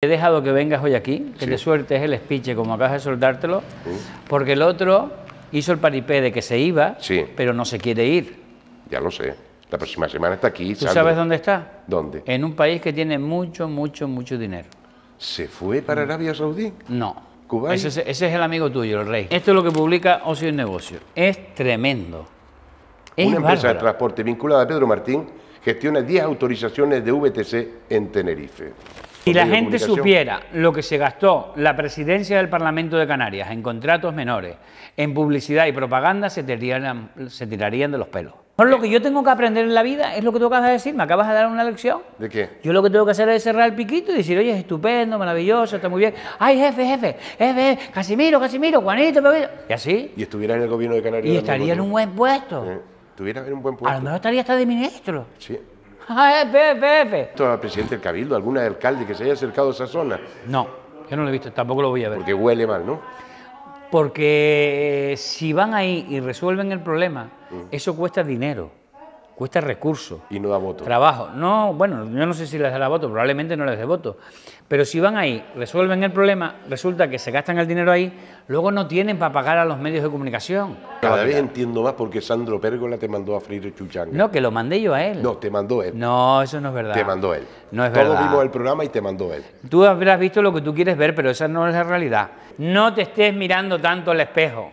He dejado que vengas hoy aquí, que de suerte es el espiche como acabas de soltártelo, uh. porque el otro hizo el paripé de que se iba, pero no se quiere ir. Ya lo sé. La próxima semana está aquí. ¿Tú sabes dónde está? ¿Dónde? En un país que tiene mucho, mucho, mucho dinero. ¿Se fue para mm. Arabia Saudí? No. Cuba. Ese, es el amigo tuyo, el rey. Esto es lo que publica Ocio y Negocio. Es tremendo. Una empresa de transporte vinculada a Pedro Martín gestiona 10 autorizaciones de VTC en Tenerife. Si la gente supiera lo que se gastó la presidencia del Parlamento de Canarias en contratos menores, en publicidad y propaganda, se tirarían, de los pelos. Por lo que yo tengo que aprender en la vida es lo que tú acabas de decir, me acabas de dar una lección. ¿De qué? Yo lo que tengo que hacer es cerrar el piquito y decir, oye, es estupendo, maravilloso, está muy bien. Ay, jefe, jefe, jefe, Casimiro, Casimiro, Juanito, Juanito. Y así. Y estuviera en el gobierno de Canarias. Y estaría en un buen puesto. estuviera eh, en un buen puesto. A lo mejor estaría hasta de ministro. Sí. FFF. Ah, eh, ¿Todo presidente del Cabildo, alguna alcalde que se haya acercado a esa zona? No, yo no lo he visto, tampoco lo voy a ver. Porque huele mal, ¿no? Porque eh, si van ahí y resuelven el problema, mm. eso cuesta dinero, cuesta recursos. Y no da voto. Trabajo. No, bueno, yo no sé si les da voto, probablemente no les dé voto. Pero si van ahí, resuelven el problema, resulta que se gastan el dinero ahí, luego no tienen para pagar a los medios de comunicación. Cada vez entiendo más porque Sandro Pérgola te mandó a freír chuchanga. No, que lo mandé yo a él. No, te mandó él. No, eso no es verdad. Te mandó él. No es verdad. Todos vimos el programa y te mandó él. Tú habrás visto lo que tú quieres ver, pero esa no es la realidad. No te estés mirando tanto al espejo,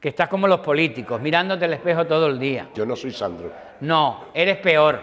que estás como los políticos, mirándote al espejo todo el día. Yo no soy Sandro. No, eres peor.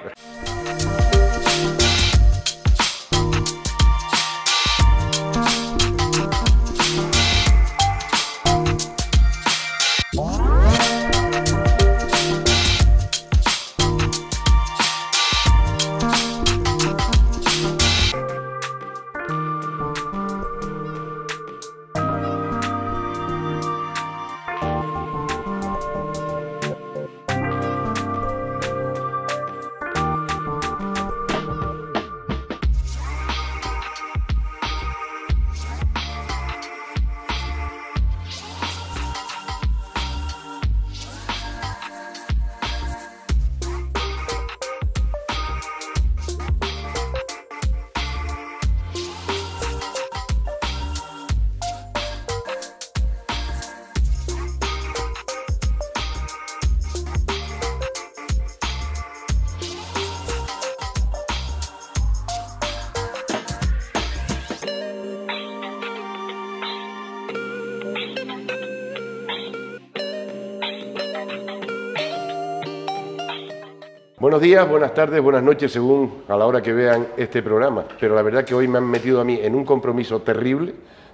Buenos días, buenas tardes, buenas noches, según a la hora que vean este programa. Pero la verdad que hoy me han metido a mí en un compromiso terrible,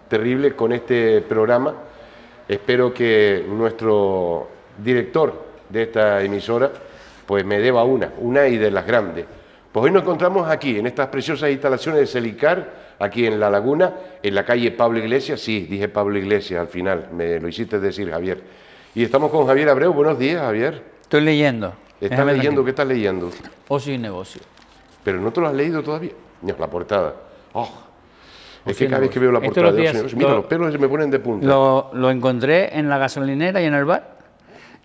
terrible con este programa. Espero que nuestro director de esta emisora pues me deba una, una y de las grandes. Pues hoy nos encontramos aquí, en estas preciosas instalaciones de Celicar, aquí en La Laguna, en la calle Pablo Iglesias. Sí, dije Pablo Iglesias al final, me lo hiciste decir, Javier. Y estamos con Javier Abreu. Buenos días, Javier. Estoy leyendo. Estás leyendo, ¿qué estás leyendo? Ocio y negocio. Pero no te lo has leído todavía. No, la portada. Ah. es que cada vez que veo la portada de Ocio y Mira, los pelos se me ponen de punta. Lo, encontré en la gasolinera y en el bar.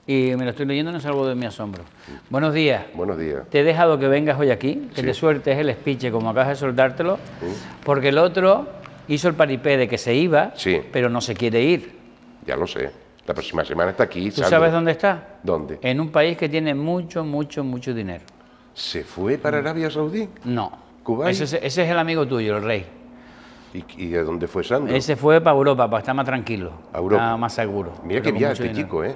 Y me lo estoy leyendo, no salvo de mi asombro. Buenos días. Buenos días. Te he dejado que vengas hoy aquí, que de suerte es el espiche, como acabas de soltártelo, porque el otro hizo el paripé de que se iba, pero no se quiere ir. Ya lo sé. La próxima semana está aquí. ¿Tú sabes dónde está? ¿Dónde? En un país que tiene mucho, mucho, mucho dinero. ¿Se fue para mm. Arabia Saudí? No. ¿Cuba? Ese, es, el amigo tuyo, el rey. ¿Y, de dónde fue Sandro? Ese fue para Europa, para estar más tranquilo. A Europa. más seguro. Mira que viaja este chico, ¿eh?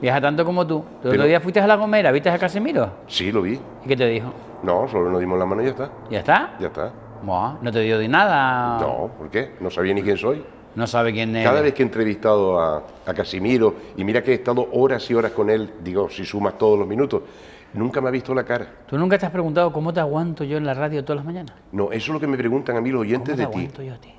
Viaja tanto como tú. ¿El otro día fuiste a La Gomera? ¿Viste a Casimiro? Sí, lo vi. ¿Y qué te dijo? No, solo nos dimos la mano y ya está. ¿Ya está? Ya está. ¿No te dio de nada? No, ¿por qué? No sabía ni quién soy. No sabe quién es. Cada vez que he entrevistado a, Casimiro, y mira que he estado horas y horas con él, digo, si sumas todos los minutos, nunca me ha visto la cara. ¿Tú nunca te has preguntado cómo te aguanto yo en la radio todas las mañanas? No, eso es lo que me preguntan a mí los oyentes ¿Cómo de Yo ti?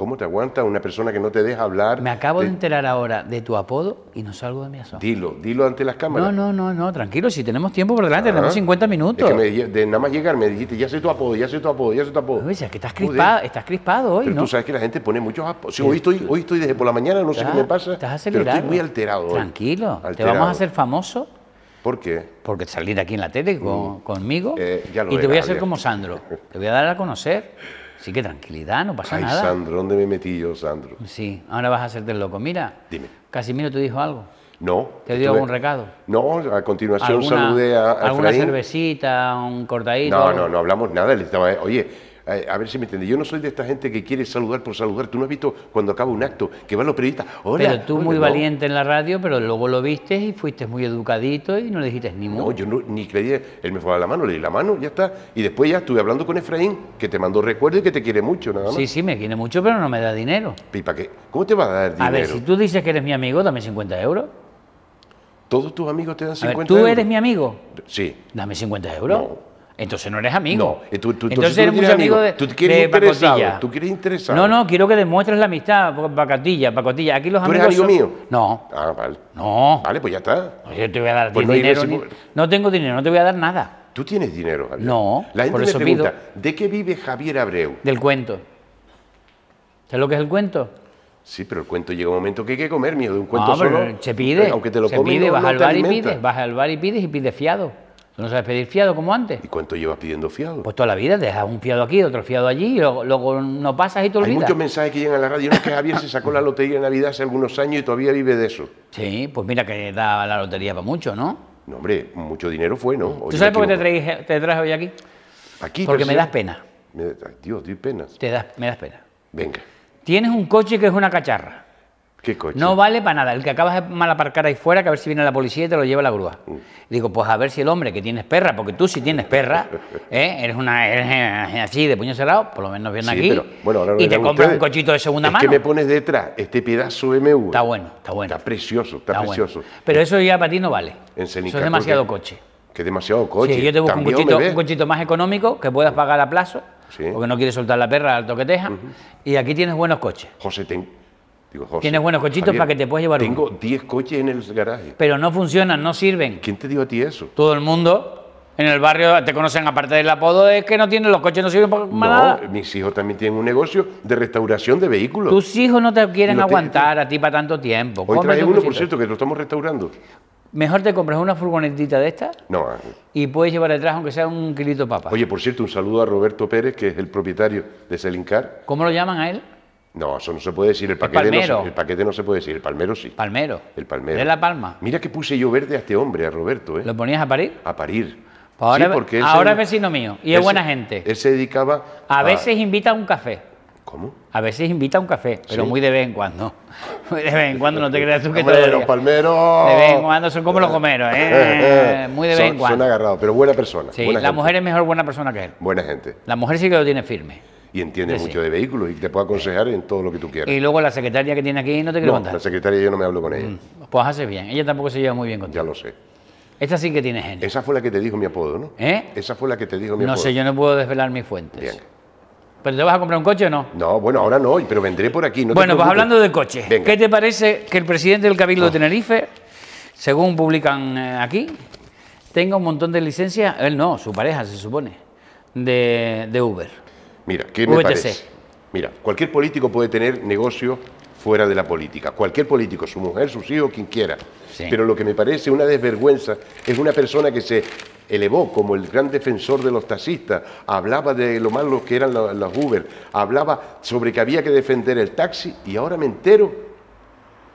¿Cómo te aguanta una persona que no te deja hablar? Me acabo de, enterar ahora de tu apodo y no salgo de mi asombro. Dilo, dilo ante las cámaras. No, no, no, no, tranquilo, si tenemos tiempo por delante, ah, tenemos 50 minutos. de nada más llegar me dijiste, ya sé tu apodo, ya sé tu apodo, ya sé tu apodo. es que estás crispado, estás crispado hoy, pero ¿no? tú sabes que la gente pone muchos apodos. hoy, estoy, desde por la mañana, no sé qué me pasa, estás acelerado, muy alterado Tranquilo, te vamos a hacer famoso. ¿Por qué? Porque salir aquí en la tele mm. conmigo eh, y te voy a hacer como Sandro, te voy a dar a conocer. Sí, que tranquilidad, no pasa nada. Ay, Sandro, ¿dónde me metí yo, Sandro? Sí, ahora vas a hacerte loco. Mira, Dime. Casimiro te dijo algo. No. ¿Te dio algún recado? No, a continuación saludé a, a ¿Alguna cervecita, un cortadito? No, no, no hablamos nada. estaba, oye, a ver si me entiendes. Yo no soy de esta gente que quiere saludar por saludar. Tú no has visto cuando acaba un acto que van los periodistas. Hola. Pero tú muy valiente en la radio, pero luego lo viste y fuiste muy educadito y no le dijiste ni mucho. No, yo ni creí. Él me fue a la mano, le di la mano, ya está. Y después ya estuve hablando con Efraín, que te mandó recuerdo y que te quiere mucho, nada más. Sí, sí, me quiere mucho, pero no me da dinero. ¿Pipa qué? ¿Cómo te va a dar dinero? A ver, si tú dices que eres mi amigo, dame 50 euros. ¿Todos tus amigos te dan 50 a ¿Tú eres mi amigo? Sí. Dame 50 euros. Entonces no eres amigo. No, tú, tú, entonces eres muy amigo, de, tú quieres interesado, Tú quieres interesado. No, no, quiero que demuestres la amistad, Pacotilla, Pacotilla. Aquí los ¿Tú amigos. ¿Eres amigo mío? No. Ah, vale. No. Vale, pues ya está. yo te voy a dar pues dinero. No tengo dinero, no te voy a dar nada. ¿Tú tienes dinero, Javier? No. La gente por pregunta, ¿de qué vive Javier Abreu? Del cuento. ¿Sabes lo que es el cuento? Sí, pero el cuento llega un momento que hay que comer, mío, de un cuento no, solo. Se pide. Aunque te lo se Te pide, vas al bar y pides, vas al bar y pides y pides fiado no sabes pedir fiado como antes? ¿Y cuánto llevas pidiendo fiado? Pues toda la vida, dejas un fiado aquí, otro fiado allí, y luego, no pasas y te olvidas. Hay muchos mensajes que llegan a la radio. No es que Javier se sacó la lotería de Navidad hace algunos años y todavía vive de eso. Sí, pues mira que da la lotería para mucho, ¿no? No, hombre, mucho dinero fue, ¿no? ¿Tú sabes por qué te traje, te hoy aquí? Aquí. Porque me das pena. Dios, di penas. Te das, me das pena. Venga. Tienes un coche que es una cacharra. ¿Qué coche? No vale para nada. El que acabas de mal aparcar ahí fuera, que a ver si viene la policía y te lo lleva la grúa. Mm. Digo, pues a ver si el hombre que tienes perra, porque tú si tienes perra, ¿eh? eres una así de puño cerrado, por lo menos viene aquí. y te compras un cochito de segunda es mano. ¿Qué me pones detrás? Este pedazo MV. Está bueno, está bueno. Está precioso, está, precioso. Pero eso ya para ti no vale. En eso es demasiado coche. Que demasiado coche. Sí, yo te busco un cochito, más económico que puedas mm. pagar a plazo, porque no quieres soltar la perra al toqueteja. teja... Y aquí tienes buenos coches. José, te, Tienes buenos cochitos para que te puedas llevar tengo Tengo 10 coches en el garaje. Pero no funcionan, no sirven. ¿Quién te dio a ti eso? Todo el mundo. En el barrio te conocen, aparte del apodo, es que no tienen los coches, no sirven para no, mis hijos también tienen un negocio de restauración de vehículos. Tus hijos no te quieren aguantar a ti para tanto tiempo. Hoy trae uno, por cierto, que lo estamos restaurando. Mejor te compras una furgonetita de esta. no, ah. y puedes llevar detrás, aunque sea un kilito papa. Oye, por cierto, un saludo a Roberto Pérez, que es el propietario de Selincar. ¿Cómo lo llaman a él? No, eso no se puede decir. El paquete, el no, se, no se puede decir. El palmero sí. Palmero. El palmero. De La Palma. Mira que puse yo verde a este hombre, a Roberto. ¿eh? ¿Lo ponías a parir? A parir. Pues ahora, ahora es vecino mío y es buena gente. Él se dedicaba. A, veces invita a un café. ¿Cómo? A veces invita a un café, pero muy de vez en cuando. Muy de vez en cuando, no te creas tú que los palmeros! De vez en cuando son como los comeros, ¿eh? Muy de vez en cuando. Son agarrados, pero buena persona. Sí, la mujer es mejor buena persona que él. Buena gente. La mujer sí que lo tiene firme y entiende mucho de vehículos y te puede aconsejar en todo lo que tú quieras. Y luego la secretaria que tiene aquí no te quiero no, contar. La secretaria yo no me hablo con ella. Mm, pues hace bien, ella tampoco se lleva muy bien contigo. Ya lo sé. Esta sí que tiene gente. Esa fue la que te dijo mi apodo, ¿no? ¿Eh? Esa fue la que te dijo mi apodo. No sé, yo no puedo desvelar mis fuentes. Bien. ¿Pero te vas a comprar un coche o no? No, bueno, ahora no, pero vendré por aquí. No bueno, pues hablando de coche, ¿qué te parece que el presidente del Cabildo de ah. Tenerife, según publican eh, aquí, tenga un montón de licencias, él no, su pareja se supone, de, de Uber? Mira, ¿qué me parece? Mira, cualquier político puede tener negocio fuera de la política. Cualquier político, su mujer, sus hijos, quien quiera. Pero lo que me parece una desvergüenza es una persona que se elevó como el gran defensor de los taxistas, hablaba de lo malos que eran las Uber, hablaba sobre que había que defender el taxi y ahora me entero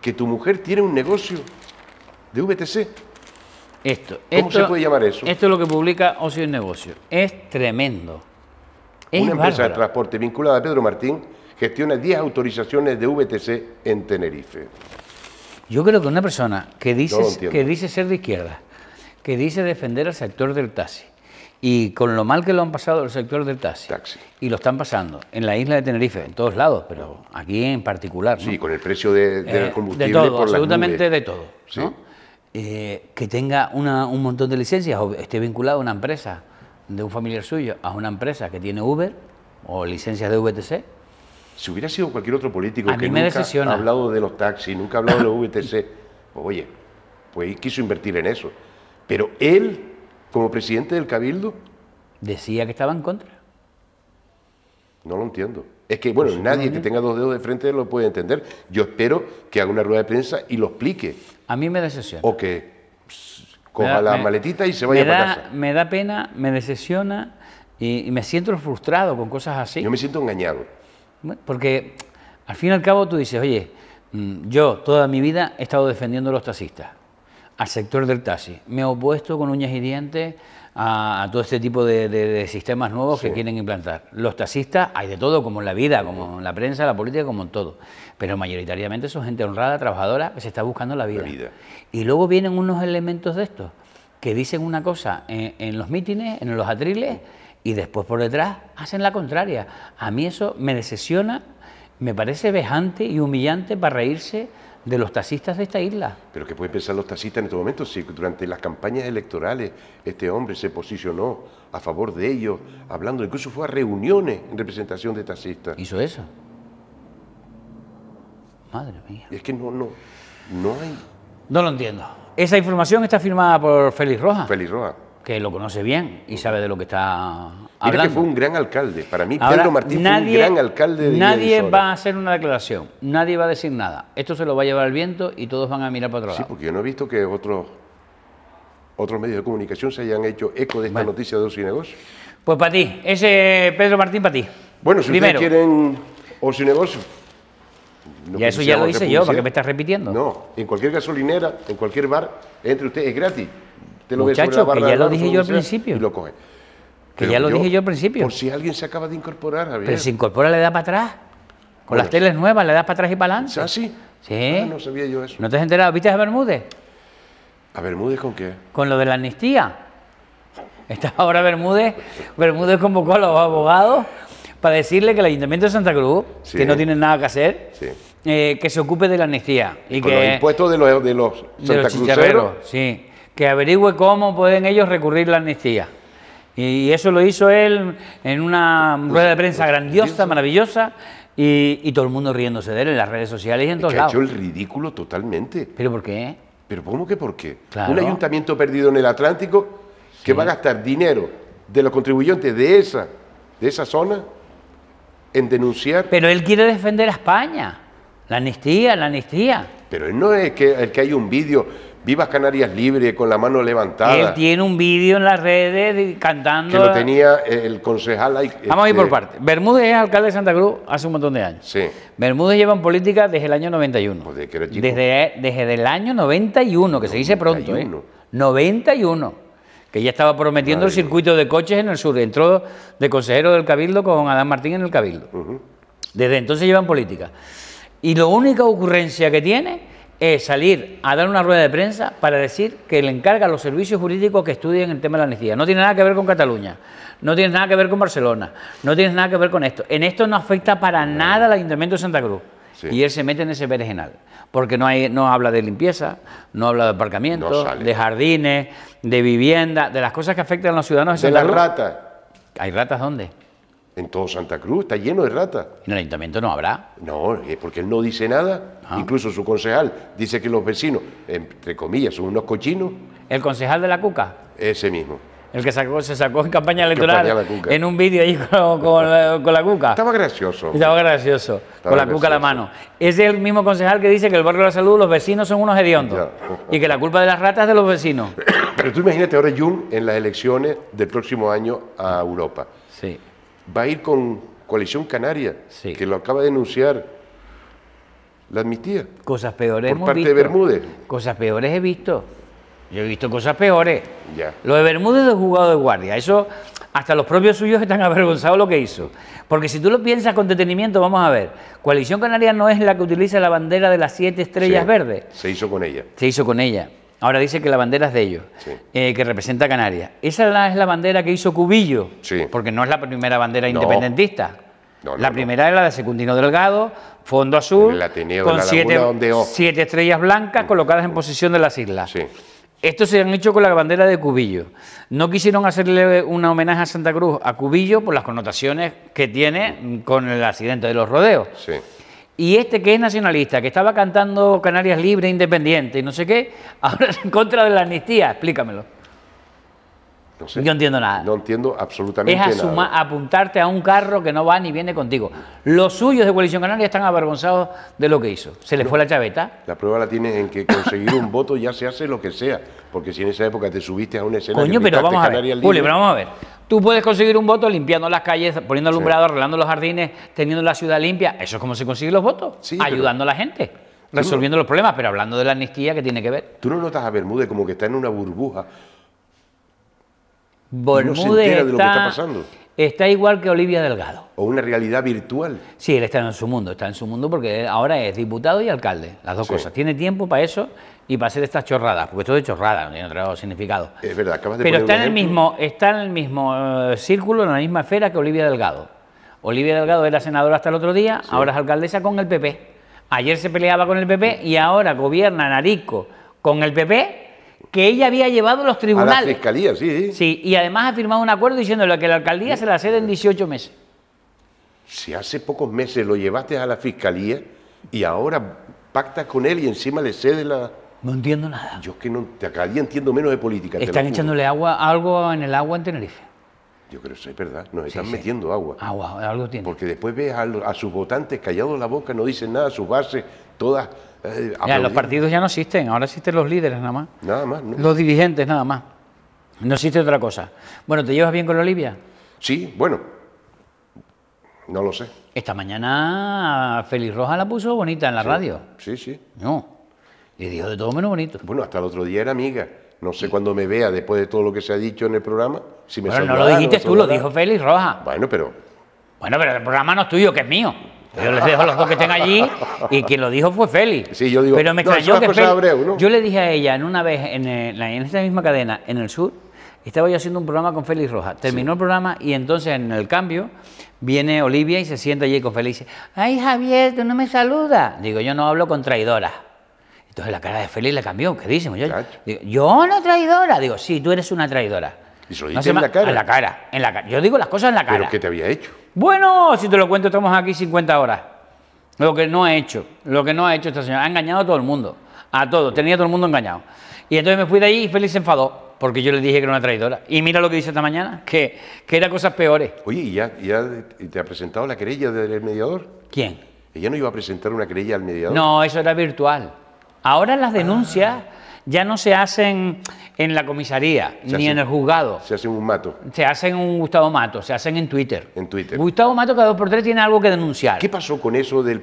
que tu mujer tiene un negocio de VTC. Esto, ¿Cómo se puede llamar eso? Esto es lo que publica Ocio y Negocio. Es tremendo. Una empresa de transporte vinculada a Pedro Martín gestiona 10 autorizaciones de VTC en Tenerife. Yo creo que una persona que dice, que dice ser de izquierda, que dice defender al sector del taxi, y con lo mal que lo han pasado el sector del taxi, y lo están pasando en la isla de Tenerife, en todos lados, pero aquí en particular. Sí, con el precio de, eh, combustible. De todo, absolutamente de todo. Eh, que tenga un montón de licencias o esté vinculado a una empresa de un familiar suyo a una empresa que tiene Uber o licencias de VTC. Si hubiera sido cualquier otro político que nunca ha hablado de los taxis, nunca ha hablado de los VTC, pues, oye, pues quiso invertir en eso. Pero él, como presidente del Cabildo... Decía que estaba en contra. No lo entiendo. Es que, bueno, pues nadie que tenga dos dedos de frente lo puede entender. Yo espero que haga una rueda de prensa y lo explique. A mí me decepciona. que coja la maletita y se vaya para casa. Me da pena, me decepciona y, y, me siento frustrado con cosas así. Yo me siento engañado. Porque al fin y al cabo tú dices, oye, mm, yo toda mi vida he estado defendiendo a los taxistas, al sector del taxi. Me he opuesto con uñas y dientes a, todo este tipo de, sistemas nuevos que quieren implantar. Los taxistas hay de todo, como en la vida, como en la prensa, la política, como en todo. Pero mayoritariamente son gente honrada, trabajadora, que se está buscando la vida. Y luego vienen unos elementos de estos que dicen una cosa en, los mítines, en los atriles, y después por detrás hacen la contraria. A mí eso me decepciona, me parece vejante y humillante para reírse de los taxistas de esta isla. Pero ¿qué pueden pensar los taxistas en este momento si durante las campañas electorales este hombre se posicionó a favor de ellos, hablando, incluso fue a reuniones en representación de taxistas? ¿Hizo eso? Madre mía. es que no, no, no hay... No lo entiendo. Esa información está firmada por Félix Roja. Félix Roja que lo conoce bien y sabe de lo que está hablando. Mira que fue un gran alcalde. Para mí, Pedro Martín fue un gran alcalde de Nadie va a hacer una declaración, nadie va a decir nada. Esto se lo va a llevar el viento y todos van a mirar para otro lado. Sí, porque yo no he visto que otros, otros medios de comunicación se hayan hecho eco de esta noticia de Ocio Pues para ti, ese Pedro Martín para ti. Bueno, si ustedes quieren o y Negocio... eso ya lo hice yo, ¿para qué me estás repitiendo? No, en cualquier gasolinera, en cualquier bar, entre ustedes, es gratis. ...muchachos, Muchacho, que ya lo dije yo al principio. Que ya lo dije yo al principio. Por si alguien se acaba de incorporar, Pero si incorpora le da para atrás. Con las teles nuevas le das para atrás y para adelante. ¿Ah, sí? Ah, no sabía yo eso. te has enterado? ¿Viste a Bermúdez? ¿A Bermúdez con qué? Con lo de la amnistía. Estaba ahora Bermúdez. Bermúdez convocó a los abogados para decirle que el Ayuntamiento de Santa Cruz, que no tiene nada que hacer, eh, que se ocupe de la amnistía. Y con los impuestos de los, de los Sí que averigüe cómo pueden ellos recurrir la amnistía. Y eso lo hizo él en una pues, rueda de prensa pues, grandiosa, maravillosa, y, todo el mundo riéndose de él en las redes sociales y en todos Ha hecho el ridículo totalmente. ¿Pero por qué? ¿Pero cómo que por qué? Un ayuntamiento perdido en el Atlántico que va a gastar dinero de los contribuyentes de esa, de esa zona en denunciar. Pero él quiere defender a España. La amnistía, la amnistía. Pero él no es que, el que hay un vídeo Vivas Canarias Libre, con la mano levantada. Él tiene un vídeo en las redes cantando. Que lo eh, tenía eh, el concejal. Vamos a ir por este parte. Bermúdez es alcalde de Santa Cruz hace un montón de años. Sí. Bermúdez lleva en política desde el año 91. Pues desde, eh, desde, el año 91, que se dice pronto. 91. Que ya estaba prometiendo el circuito de coches en el sur. Entró de consejero del Cabildo con Adán Martín en el Cabildo. Desde entonces lleva en política. Y la única ocurrencia que tiene es salir a dar una rueda de prensa para decir que le encarga a los servicios jurídicos que estudien el tema de la amnistía. No tiene nada que ver con Cataluña, no tiene nada que ver con Barcelona, no tiene nada que ver con esto. En esto no afecta para nada al Ayuntamiento de Santa Cruz. Y él se mete en ese perejenal porque no, hay, no habla de limpieza, no habla de aparcamiento, de jardines, de vivienda, de las cosas que afectan a los ciudadanos de, las ratas. ¿Hay ratas dónde? En todo Santa Cruz está lleno de ratas. ¿En el ayuntamiento no habrá? No, porque él no dice nada. Ah. Incluso su concejal dice que los vecinos, entre comillas, son unos cochinos. ¿El concejal de la Cuca? Ese mismo. El que sacó, se sacó en campaña electoral en un vídeo ahí con, la, Cuca. Estaba gracioso. Estaba gracioso, con la Cuca a la mano. Es el mismo concejal que dice que el barrio de la salud, los vecinos son unos hediondos. Y que la culpa de las ratas es de los vecinos. Pero tú imagínate ahora Jun en las elecciones del próximo año a Europa. Sí va a ir con Coalición Canaria, que lo acaba de denunciar. La admitía. Cosas peores por parte de Bermúdez. Cosas peores he visto. Yo he visto cosas peores. Ya. Lo de Bermúdez de jugado de guardia. Eso, hasta los propios suyos están avergonzados lo que hizo. Porque si tú lo piensas con detenimiento, vamos a ver. Coalición Canaria no es la que utiliza la bandera de las siete estrellas verdes. Se hizo con ella. Se hizo con ella. Ahora dice que la bandera es de ellos, eh, que representa Canarias. ¿Esa es la bandera que hizo Cubillo? Porque no es la primera bandera independentista. la primera era la de Secundino Delgado, fondo azul, con oh. siete, estrellas blancas mm. colocadas en posición de las islas. Esto se han hecho con la bandera de Cubillo. No quisieron hacerle una homenaje a Santa Cruz, a Cubillo, por las connotaciones que tiene con el accidente de los rodeos. Sí. Y este que es nacionalista, que estaba cantando Canarias libre, independiente y no sé qué, ahora es en contra de la amnistía. Explícamelo. ...yo entiendo nada. No entiendo absolutamente nada. Es apuntarte a un carro que no va ni viene contigo. Los suyos de Coalición Canaria están avergonzados de lo que hizo. Se les fue la chaveta. La prueba la tienes en que conseguir un voto ya se hace lo que sea. Porque si en esa época te subiste a una escena... Coño, pero vamos a, pero vamos a ver. Tú puedes conseguir un voto limpiando las calles, poniendo alumbrado, arreglando los jardines, teniendo la ciudad limpia. Eso es como se consiguen los votos. ayudando a la gente resolviendo los problemas, pero hablando de la amnistía, ¿qué tiene que ver? ¿Tú no notas a Bermúdez como que está en una burbuja Bermúdez entera de lo que está pasando. Está igual que Olivia Delgado. O una realidad virtual. Sí, él está en su mundo, está en su mundo porque ahora es diputado y alcalde, las dos cosas. Tiene tiempo para eso y para hacer estas chorradas, porque todo es chorrada, no tiene otro significado. Es verdad, acabas de Pero está, en el mismo, está en el mismo eh, círculo, en la misma esfera que Olivia Delgado. Olivia Delgado era senadora hasta el otro día, ahora es alcaldesa con el PP. Ayer se peleaba con el PP y ahora gobierna Narico con el PP que ella había llevado a los tribunales. A la fiscalía, sí. Sí, y además ha firmado un acuerdo diciéndole que la alcaldía se la cede en 18 meses. Si hace pocos meses lo llevaste a la fiscalía y ahora pactas con él y encima le cede la... No entiendo nada. Yo es que no, cada día entiendo menos de política. Están echándole agua, algo en el agua en Tenerife. Yo creo que es verdad, nos están metiendo agua. Agua, ah, algo tiene. Porque después ves a, sus votantes callados la boca, no dicen nada, sus bases todas eh, los partidos ya no existen, ahora existen los líderes nada más. Nada más, Los dirigentes nada más. No existe otra cosa. Bueno, ¿te llevas bien con Olivia? Sí, bueno. No lo sé. Esta mañana Félix Roja la puso bonita en la radio. Sí, sí. No. y dijo de todo menos bonito. Bueno, hasta el otro día era amiga. No sé cuándo me vea después de todo lo que se ha dicho en el programa. Si me bueno, no lo dijiste tú, lo dijo Félix Roja. Bueno, pero. Bueno, pero el programa no es tuyo, que es mío. Yo les dejo los dos que estén allí y quien lo dijo fue Félix. Sí, yo digo, Pero me cayó. que Yo le dije a ella en una vez, en, eh, en esta misma cadena, en el sur, estaba yo haciendo un programa con Félix Rojas. Terminó el programa y entonces en el cambio viene Olivia y se sienta allí con Félix y dice, ay Javier, tú no me saludas. Digo, yo no hablo con traidoras. Entonces la cara de Félix le cambió, ¿qué dice? Yo, digo, yo no traidora. Digo, sí, tú eres una traidora. Y se lo dice En la cara, en la cara. Yo digo las cosas en la cara. ¿Pero qué te había hecho? Bueno, si te lo cuento, estamos aquí 50 horas. Lo que no ha hecho, lo que no ha hecho esta señora. Ha engañado a todo el mundo, a todos. Tenía a todo el mundo engañado. Y entonces me fui de ahí y Félix enfadó, porque yo le dije que era una traidora. Y mira lo que dice esta mañana, que, que era cosas peores. Oye, ¿y ya, te ha presentado la querella del mediador? ¿Quién? ¿Ella no iba a presentar una querella al mediador? No, eso era virtual. Ahora las denuncias ya no se hacen en la comisaría, ni en el juzgado. Se hacen un mato. Se hacen un Gustavo Mato, se hacen en Twitter. En Twitter. Gustavo Mato cada dos por tres tiene algo que denunciar. ¿Qué pasó con eso de,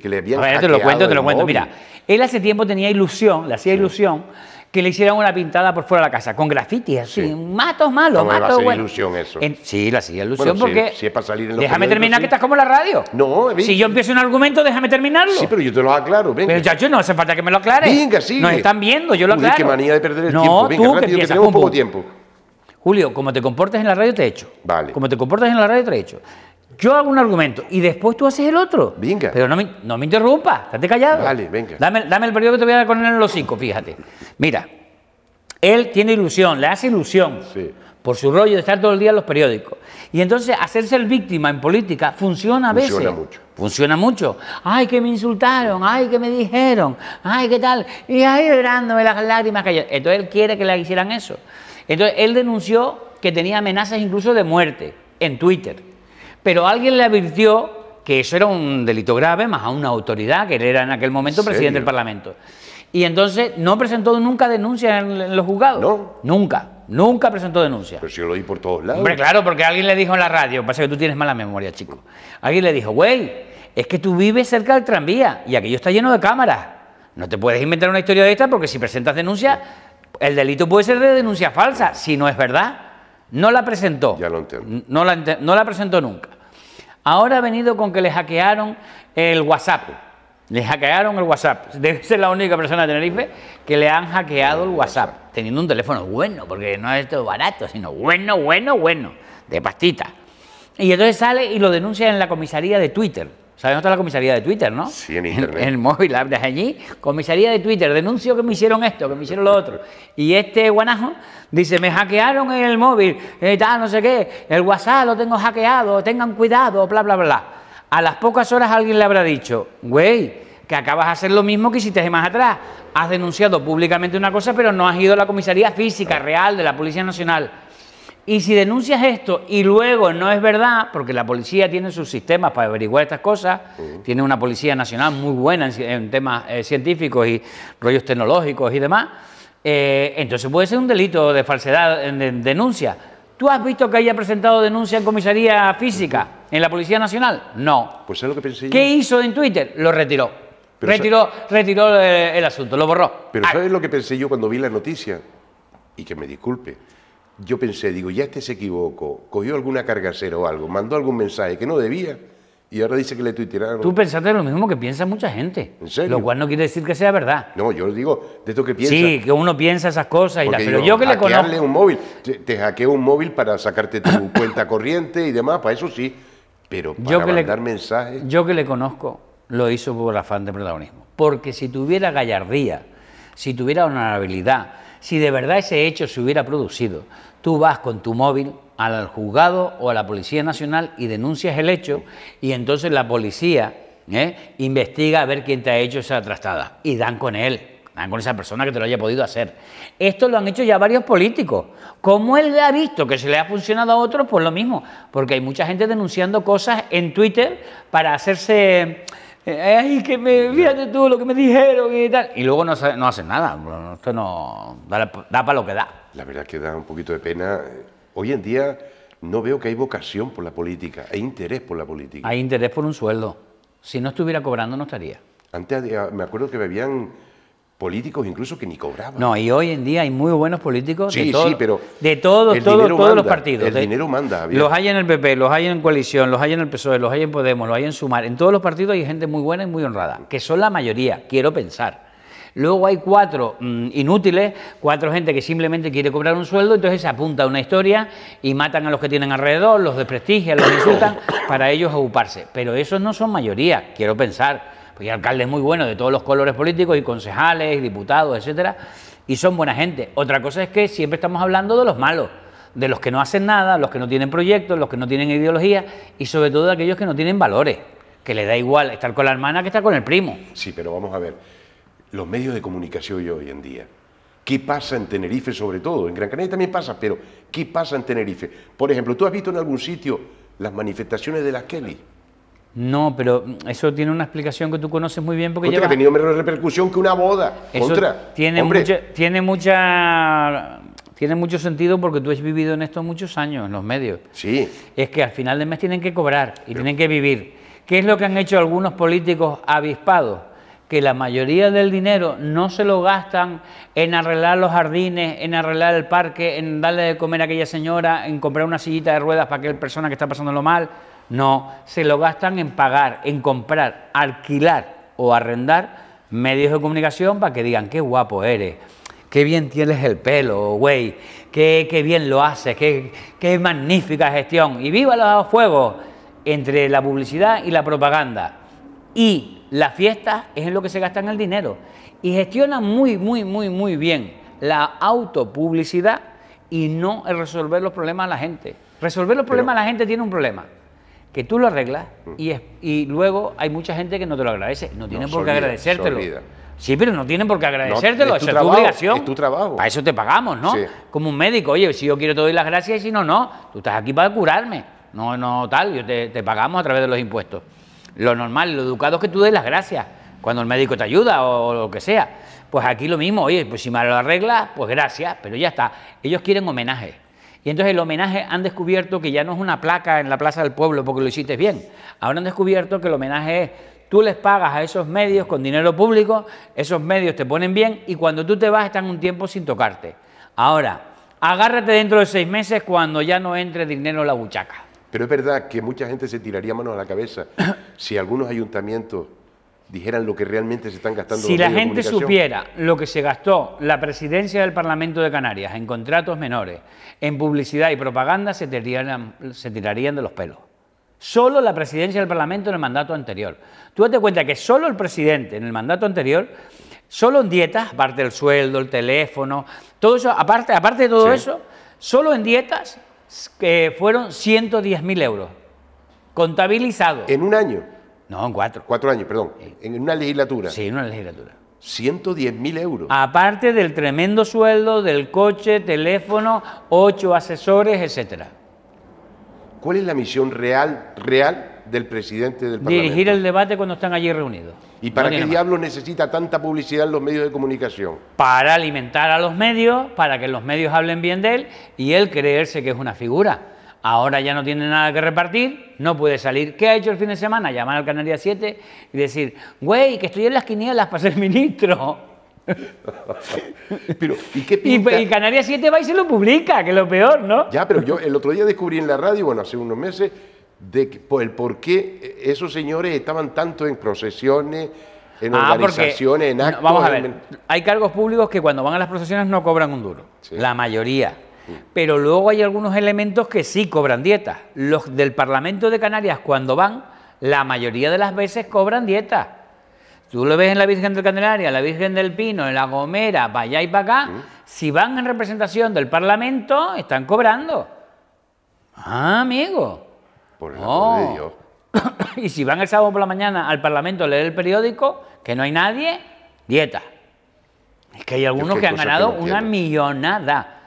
que le habían A ver, te lo cuento, te lo cuento. Mira, él hace tiempo tenía ilusión, le hacía ilusión que le hicieran una pintada por fuera de la casa, con graffiti, así, matos malos, no, matos buenos. ilusión eso. sí, la hacía ilusión porque... Si, es para salir en Déjame terminar que estás como la radio. No, Si yo empiezo un argumento, déjame terminarlo. Sí, pero yo te lo aclaro, venga. Pero yo no hace falta que me lo aclares. Venga, sí. Nos están viendo, yo lo aclaro. Uy, qué manía de perder el no, tiempo. Venga, tú rápido, que, empiezas, que tenemos poco tiempo. Julio, como te comportas en la radio, te echo. Vale. Como te comportas en la radio, te echo. Yo hago un argumento y después tú haces el otro. Venga. Pero no me, no me interrumpa, estate callado. Dale, venga. Dame, dame el periodo que te voy a dar con él en el hocico, fíjate. Mira, él tiene ilusión, le hace ilusión. por su rollo de estar todo el día en los periódicos. Y entonces hacerse el víctima en política funciona a veces. Funciona mucho. Funciona mucho. Ay, que me insultaron, ay, que me dijeron, ay, qué tal. Y ahí llorándome las lágrimas que Entonces él quiere que le hicieran eso. Entonces él denunció que tenía amenazas incluso de muerte en Twitter. Pero alguien le advirtió que eso era un delito grave, más a una autoridad, que él era en aquel momento presidente del Parlamento. Y entonces no presentó nunca denuncia en, los juzgados. No. Nunca. Nunca presentó denuncia. Pero si yo lo oí por todos lados. Hombre, claro, porque alguien le dijo en la radio, pasa que tú tienes mala memoria, chico. Alguien le dijo, güey, es que tú vives cerca del tranvía y aquello está lleno de cámaras. No te puedes inventar una historia de esta porque si presentas denuncia, el delito puede ser de denuncia falsa, si no es verdad. No la presentó. No la, no la presentó nunca. Ahora ha venido con que le hackearon el WhatsApp. Le hackearon el WhatsApp. Debe ser la única persona de Tenerife que le han hackeado el WhatsApp. Teniendo un teléfono bueno, porque no es todo barato, sino bueno, bueno, bueno, de pastita. Y entonces sale y lo denuncia en la comisaría de Twitter. ¿Sabes no está la comisaría de Twitter, no? Sí, en internet. En, el móvil, hablas allí, comisaría de Twitter, denuncio que me hicieron esto, que me hicieron lo otro. Y este guanajo dice, me hackearon en el móvil, está eh, no sé qué, el WhatsApp lo tengo hackeado, tengan cuidado, bla, bla, bla. A las pocas horas alguien le habrá dicho, güey, que acabas de hacer lo mismo que hiciste más atrás. Has denunciado públicamente una cosa, pero no has ido a la comisaría física, real, de la Policía Nacional. Y si denuncias esto y luego no es verdad, porque la policía tiene sus sistemas para averiguar estas cosas, tiene una policía nacional muy buena en, temas eh, científicos y rollos tecnológicos y demás, eh, entonces puede ser un delito de falsedad en denuncia. ¿Tú has visto que haya presentado denuncia en comisaría física en la Policía Nacional? No. Pues es lo que pensé ¿Qué hizo en Twitter? Lo retiró. retiró retiró eh, el, asunto, lo borró. Pero ah. ¿sabes lo que pensé yo cuando vi la noticia? Y que me disculpe yo pensé, digo, ya este se equivocó, cogió alguna cargacera o algo, mandó algún mensaje que no debía y ahora dice que le tuiteraron. Tú pensaste lo mismo que piensa mucha gente. ¿En serio? Lo cual no quiere decir que sea verdad. No, yo digo de esto que piensa. Sí, que uno piensa esas cosas. Y pero yo que le conozco. un móvil. Te, hackeo un móvil para sacarte tu cuenta corriente y demás, para eso sí. Pero para mandar mensajes. Yo que le conozco, lo hizo por afán de protagonismo. Porque si tuviera gallardía, si tuviera honorabilidad, si de verdad ese hecho se hubiera producido, tú vas con tu móvil al juzgado o a la Policía Nacional y denuncias el hecho y entonces la policía ¿eh? investiga a ver quién te ha hecho esa trastada y dan con él, dan con esa persona que te lo haya podido hacer. Esto lo han hecho ya varios políticos. Como él ha visto que se le ha funcionado a otros, pues lo mismo, porque hay mucha gente denunciando cosas en Twitter para hacerse eh, eh, ay, que me, fíjate tú lo que me dijeron y tal. Y luego no, no hacen nada, esto no, da, da para lo que da. La verdad es que da un poquito de pena. Hoy en día no veo que hay vocación por la política, hay interés por la política. Hay interés por un sueldo. Si no estuviera cobrando, no estaría. Antes me acuerdo que bebían políticos incluso que ni cobraban. No, y hoy en día hay muy buenos políticos sí, de, pero de todos, todos, los partidos. de, dinero manda. Los hay en el PP, los hay en Coalición, los hay en el PSOE, los hay en Podemos, los hay en Sumar. En todos los partidos hay gente muy buena y muy honrada, que son la mayoría, quiero pensar. Luego hay cuatro mm, inútiles, cuatro gente que simplemente quiere cobrar un sueldo, entonces se apunta a una historia y matan a los que tienen alrededor, los desprestigian, los insultan, para ellos ocuparse. Pero esos no son mayoría, quiero pensar y hay alcaldes muy buenos de todos los colores políticos y concejales, diputados, etcétera, y son buena gente. Otra cosa es que siempre estamos hablando de los malos, de los que no hacen nada, los que no tienen proyectos, los que no tienen ideología y sobre todo de aquellos que no tienen valores, que les da igual estar con la hermana que estar con el primo. Sí, pero vamos a ver, los medios de comunicación hoy en día, ¿Qué pasa en Tenerife sobre todo? En Gran Canaria también pasa, pero ¿qué pasa en Tenerife? Por ejemplo, ¿tú has visto en algún sitio las manifestaciones de las Kelly? No, pero eso tiene una explicación que tú conoces muy bien porque Contra, ha tenido menos repercusión que una boda. Eso Tiene tiene mucha, mucho sentido porque tú has vivido en esto muchos años en los medios. Sí. Es que al final del mes tienen que cobrar y tienen que vivir. ¿Qué es lo que han hecho algunos políticos avispados? que la mayoría del dinero no se lo gastan en arreglar los jardines, en arreglar el parque, en darle de comer a aquella señora, en comprar una sillita de ruedas para aquella persona que está pasándolo mal. No, se lo gastan en pagar, en comprar, alquilar o arrendar medios de comunicación para que digan qué guapo eres, qué bien tienes el pelo, güey, qué, qué bien lo haces, qué, magnífica gestión. Y viva los fuegos entre la publicidad y la propaganda. Y las fiestas es en lo que se gastan el dinero. Y gestiona muy, muy, muy, muy bien la autopublicidad y no el resolver los problemas a la gente. Resolver los problemas a la gente tiene un problema que tú lo arreglas mm. y, es, luego hay mucha gente que no te lo agradece. No tienen por qué agradecértelo. Sí, pero no tienen por qué agradecértelo. es tu, obligación. tu trabajo. Para eso te pagamos, ¿no? Como un médico, oye, si yo quiero te doy las gracias y si no, no. Tú estás aquí para curarme. No, no, tal, yo te, te pagamos a través de los impuestos. Lo normal, lo educado es que tú des las gracias cuando el médico te ayuda o, o lo que sea. Pues aquí lo mismo, oye, pues si me lo arreglas, pues gracias, pero ya está. Ellos quieren homenaje. Y entonces el homenaje han descubierto que ya no es una placa en la Plaza del Pueblo porque lo hiciste bien. Ahora han descubierto que el homenaje es tú les pagas a esos medios con dinero público, esos medios te ponen bien y cuando tú te vas están un tiempo sin tocarte. Ahora, agárrate dentro de seis meses cuando ya no entre dinero en la buchaca. Pero es verdad que mucha gente se tiraría manos a la cabeza si algunos ayuntamientos dijeran lo que realmente se están gastando. Si la gente supiera lo que se gastó la presidencia del Parlamento de Canarias en contratos menores, en publicidad y propaganda, se tirarían, se tirarían de los pelos. Solo la presidencia del Parlamento en el mandato anterior. Tú date cuenta que solo el presidente en el mandato anterior, solo en dietas, aparte del sueldo, el teléfono, todo eso, aparte, aparte de todo eso, solo en dietas ...que eh, fueron 110.000 euros contabilizados. En un año. No, en cuatro. Cuatro años, perdón. En una legislatura. Sí, en una legislatura. 110 mil euros. Aparte del tremendo sueldo, del coche, teléfono, ocho asesores, etcétera. ¿Cuál es la misión real, real del presidente del Parlamento? Dirigir el debate cuando están allí reunidos. ¿Y para qué diablo necesita tanta publicidad en los medios de comunicación? Para alimentar a los medios, para que los medios hablen bien de él y él creerse que es una figura ahora ya no tiene nada que repartir, no puede salir. ¿Qué ha hecho el fin de semana? Llamar al Canaria 7 y decir, güey, que estoy en las quinielas para ser ministro. pero, ¿y, qué y, 7 va y se lo publica, que es lo peor, ¿no? Ya, pero yo el otro día descubrí en la radio, bueno, hace unos meses, de por el por qué esos señores estaban tanto en procesiones, en ah, organizaciones, en actos. vamos a ver, hay cargos públicos que cuando van a las procesiones no cobran un duro, la mayoría. Mm. Pero luego hay algunos elementos que sí cobran dietas. Los del Parlamento de Canarias cuando van, la mayoría de las veces cobran dietas. Tú lo ves en la Virgen del Candelaria, la Virgen del Pino, en la Gomera, para allá y para acá. Mm. Si van en representación del Parlamento, están cobrando. Ah, amigo. Por Dios. y si van el sábado por la mañana al Parlamento a leer el periódico, que no hay nadie, dieta. Es que hay algunos que, han ganado una millonada.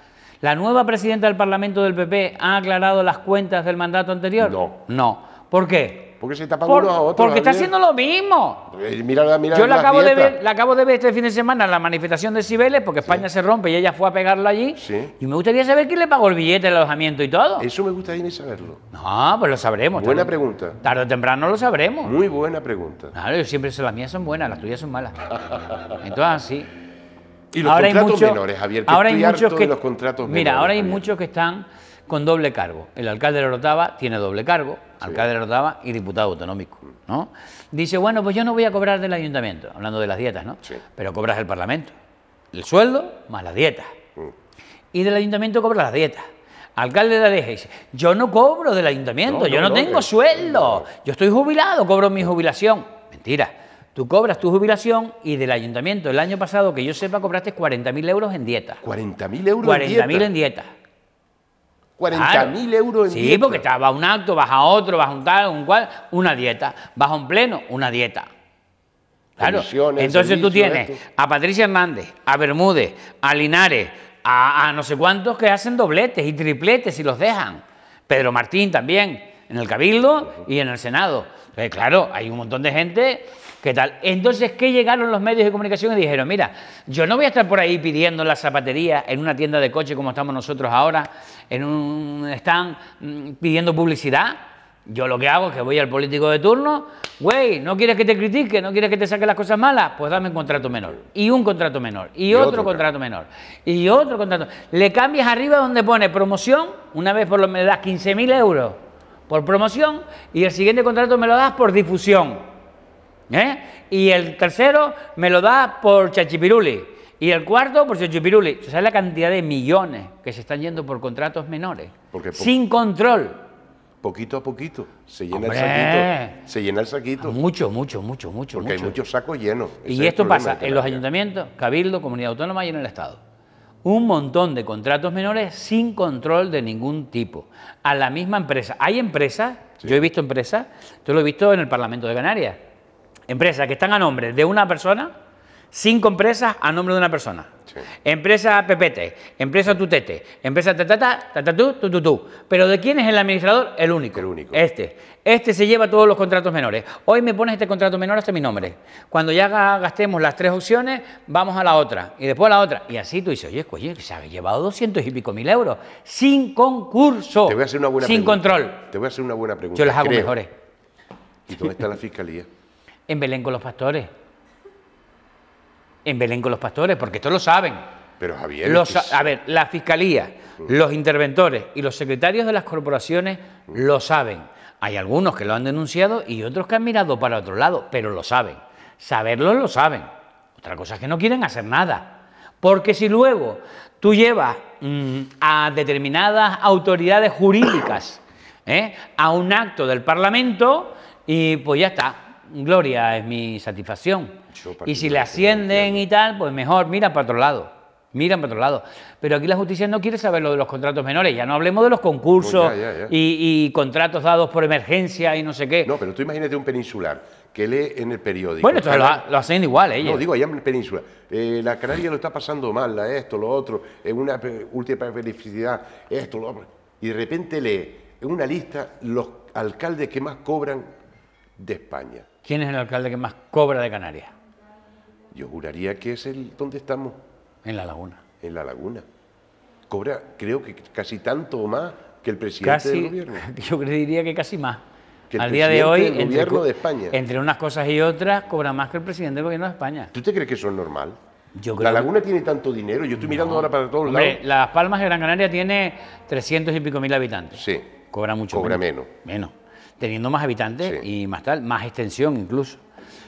¿La nueva presidenta del Parlamento del PP ha aclarado las cuentas del mandato anterior? No. No. ¿Por qué? Porque se está a otros. Porque está haciendo lo mismo. Eh, mira, Yo la acabo, de ver, acabo de ver este fin de semana en la manifestación de Cibeles, porque España se rompe y ella fue a pegarlo allí. Y me gustaría saber quién le pagó el billete, el alojamiento y todo. Eso me gustaría ni saberlo. No, pues lo sabremos. Buena pregunta. Tarde o temprano lo sabremos. Muy buena pregunta. Claro, yo siempre las mías son buenas, las tuyas son malas. Entonces, sí. Y los ahora contratos hay menores, Javier, muchos que, los contratos Mira, ahora hay muchos que están con doble cargo. El alcalde de Orotava tiene doble cargo, alcalde de Orotava y diputado autonómico, ¿no? Dice, bueno, pues yo no voy a cobrar del ayuntamiento, hablando de las dietas, ¿no? Pero cobras el Parlamento, el sueldo más las dietas. Mm. Y del ayuntamiento cobras las dietas. Alcalde de Deja dice, yo no cobro del ayuntamiento, yo no, tengo sueldo, yo estoy jubilado, cobro mi jubilación. Mentira Tú cobras tu jubilación y del ayuntamiento el año pasado, que yo sepa, cobraste 40.000 euros en dieta. ¿40.000 euros en dieta? 40.000 en dieta. 40.000 euros en dieta. Sí, porque vas a un acto, vas a otro, vas a un tal, un cual, una dieta. Vas a un pleno, una dieta. Claro. Entonces tú tienes a Patricia Hernández, a Bermúdez, a Linares, a, no sé cuántos que hacen dobletes y tripletes y los dejan. Pedro Martín también en el Cabildo y en el Senado. claro, hay un montón de gente ¿Qué tal? Entonces, ¿qué llegaron los medios de comunicación y dijeron? Mira, yo no voy a estar por ahí pidiendo la zapatería, en una tienda de coche como estamos nosotros ahora, en un stand mm, pidiendo publicidad. Yo lo que hago es que voy al político de turno, güey, no quieres que te critique, no quieres que te saque las cosas malas, pues dame un contrato menor. Y un contrato menor, y, otro, contrato menor, y otro contrato. Le cambias arriba donde pone promoción, una vez por lo menos das 15.000 euros por promoción y el siguiente contrato me lo das por difusión. ¿eh? Y el tercero me lo da por chachipiruli. Y el cuarto por chachipiruli. O sea, la cantidad de millones que se están yendo por contratos menores. Porque sin control. Poquito a poquito se llena el saquito. Se llena el saquito. Mucho, mucho, mucho, mucho. Porque hay muchos sacos llenos. y esto pasa en los ayuntamientos, cabildo, comunidad autónoma y en el Estado un montón de contratos menores sin control de ningún tipo a la misma empresa. Hay empresas, yo he visto empresas, yo lo he visto en el Parlamento de Canarias, empresas que están a nombre de una persona cinco empresas a nombre de una persona. Empresa Pepete, empresa Tutete, empresa Tatata, Tatatú, Tututú... Pero ¿de quién es el administrador? El único. El único. Este. Este se lleva todos los contratos menores. Hoy me pones este contrato menor hasta mi nombre. Cuando ya gastemos las tres opciones, vamos a la otra. Y después a la otra. Y así tú dices, oye, se ha llevado doscientos y pico mil euros sin concurso. Te voy a hacer una buena sin control. Te voy a hacer una buena pregunta. Yo las hago mejores. ¿Y dónde está la fiscalía? en Belén con los pastores en Belén con los pastores, porque esto lo saben. Pero Javier. A ver, la fiscalía, mm. los interventores y los secretarios de las corporaciones mm. lo saben. Hay algunos que lo han denunciado y otros que han mirado para otro lado, pero lo saben. Saberlo lo saben. Otra cosa es que no quieren hacer nada. Porque si luego tú llevas mm, a determinadas autoridades jurídicas ¿eh? a un acto del Parlamento y pues ya está, gloria es mi satisfacción. Y si le ascienden y tal, pues mejor, mira para otro lado miran para otro lado. Pero aquí la justicia no quiere saber lo de los contratos menores, ya no hablemos de los concursos Y, contratos dados por emergencia y no sé qué. No, pero tú imagínate un peninsular que lee en el periódico. Bueno, entonces lo, hacen igual, ellos. No, digo, allá en el península. Eh, la Canaria lo está pasando mal, esto, lo otro, en una última felicidad. esto, lo otro. Y de repente lee en una lista los alcaldes que más cobran de España. ¿Quién es el alcalde que más cobra de Canarias? Yo juraría que es el ¿Dónde estamos. En la laguna. En la laguna. Cobra, creo que casi tanto o más que el presidente del gobierno. Yo diría que casi más. Al día de hoy, el gobierno entre, de España. entre unas cosas y otras, cobra más que el presidente del gobierno de España. ¿Tú te crees que eso es normal? Yo la Laguna tiene tanto dinero, yo estoy mirando ahora para todos Hombre, lados. Las Palmas de Gran Canaria tiene 300 y pico mil habitantes. Sí. Cobra mucho Cobra menos. Menos. Teniendo más habitantes y más tal, más extensión incluso.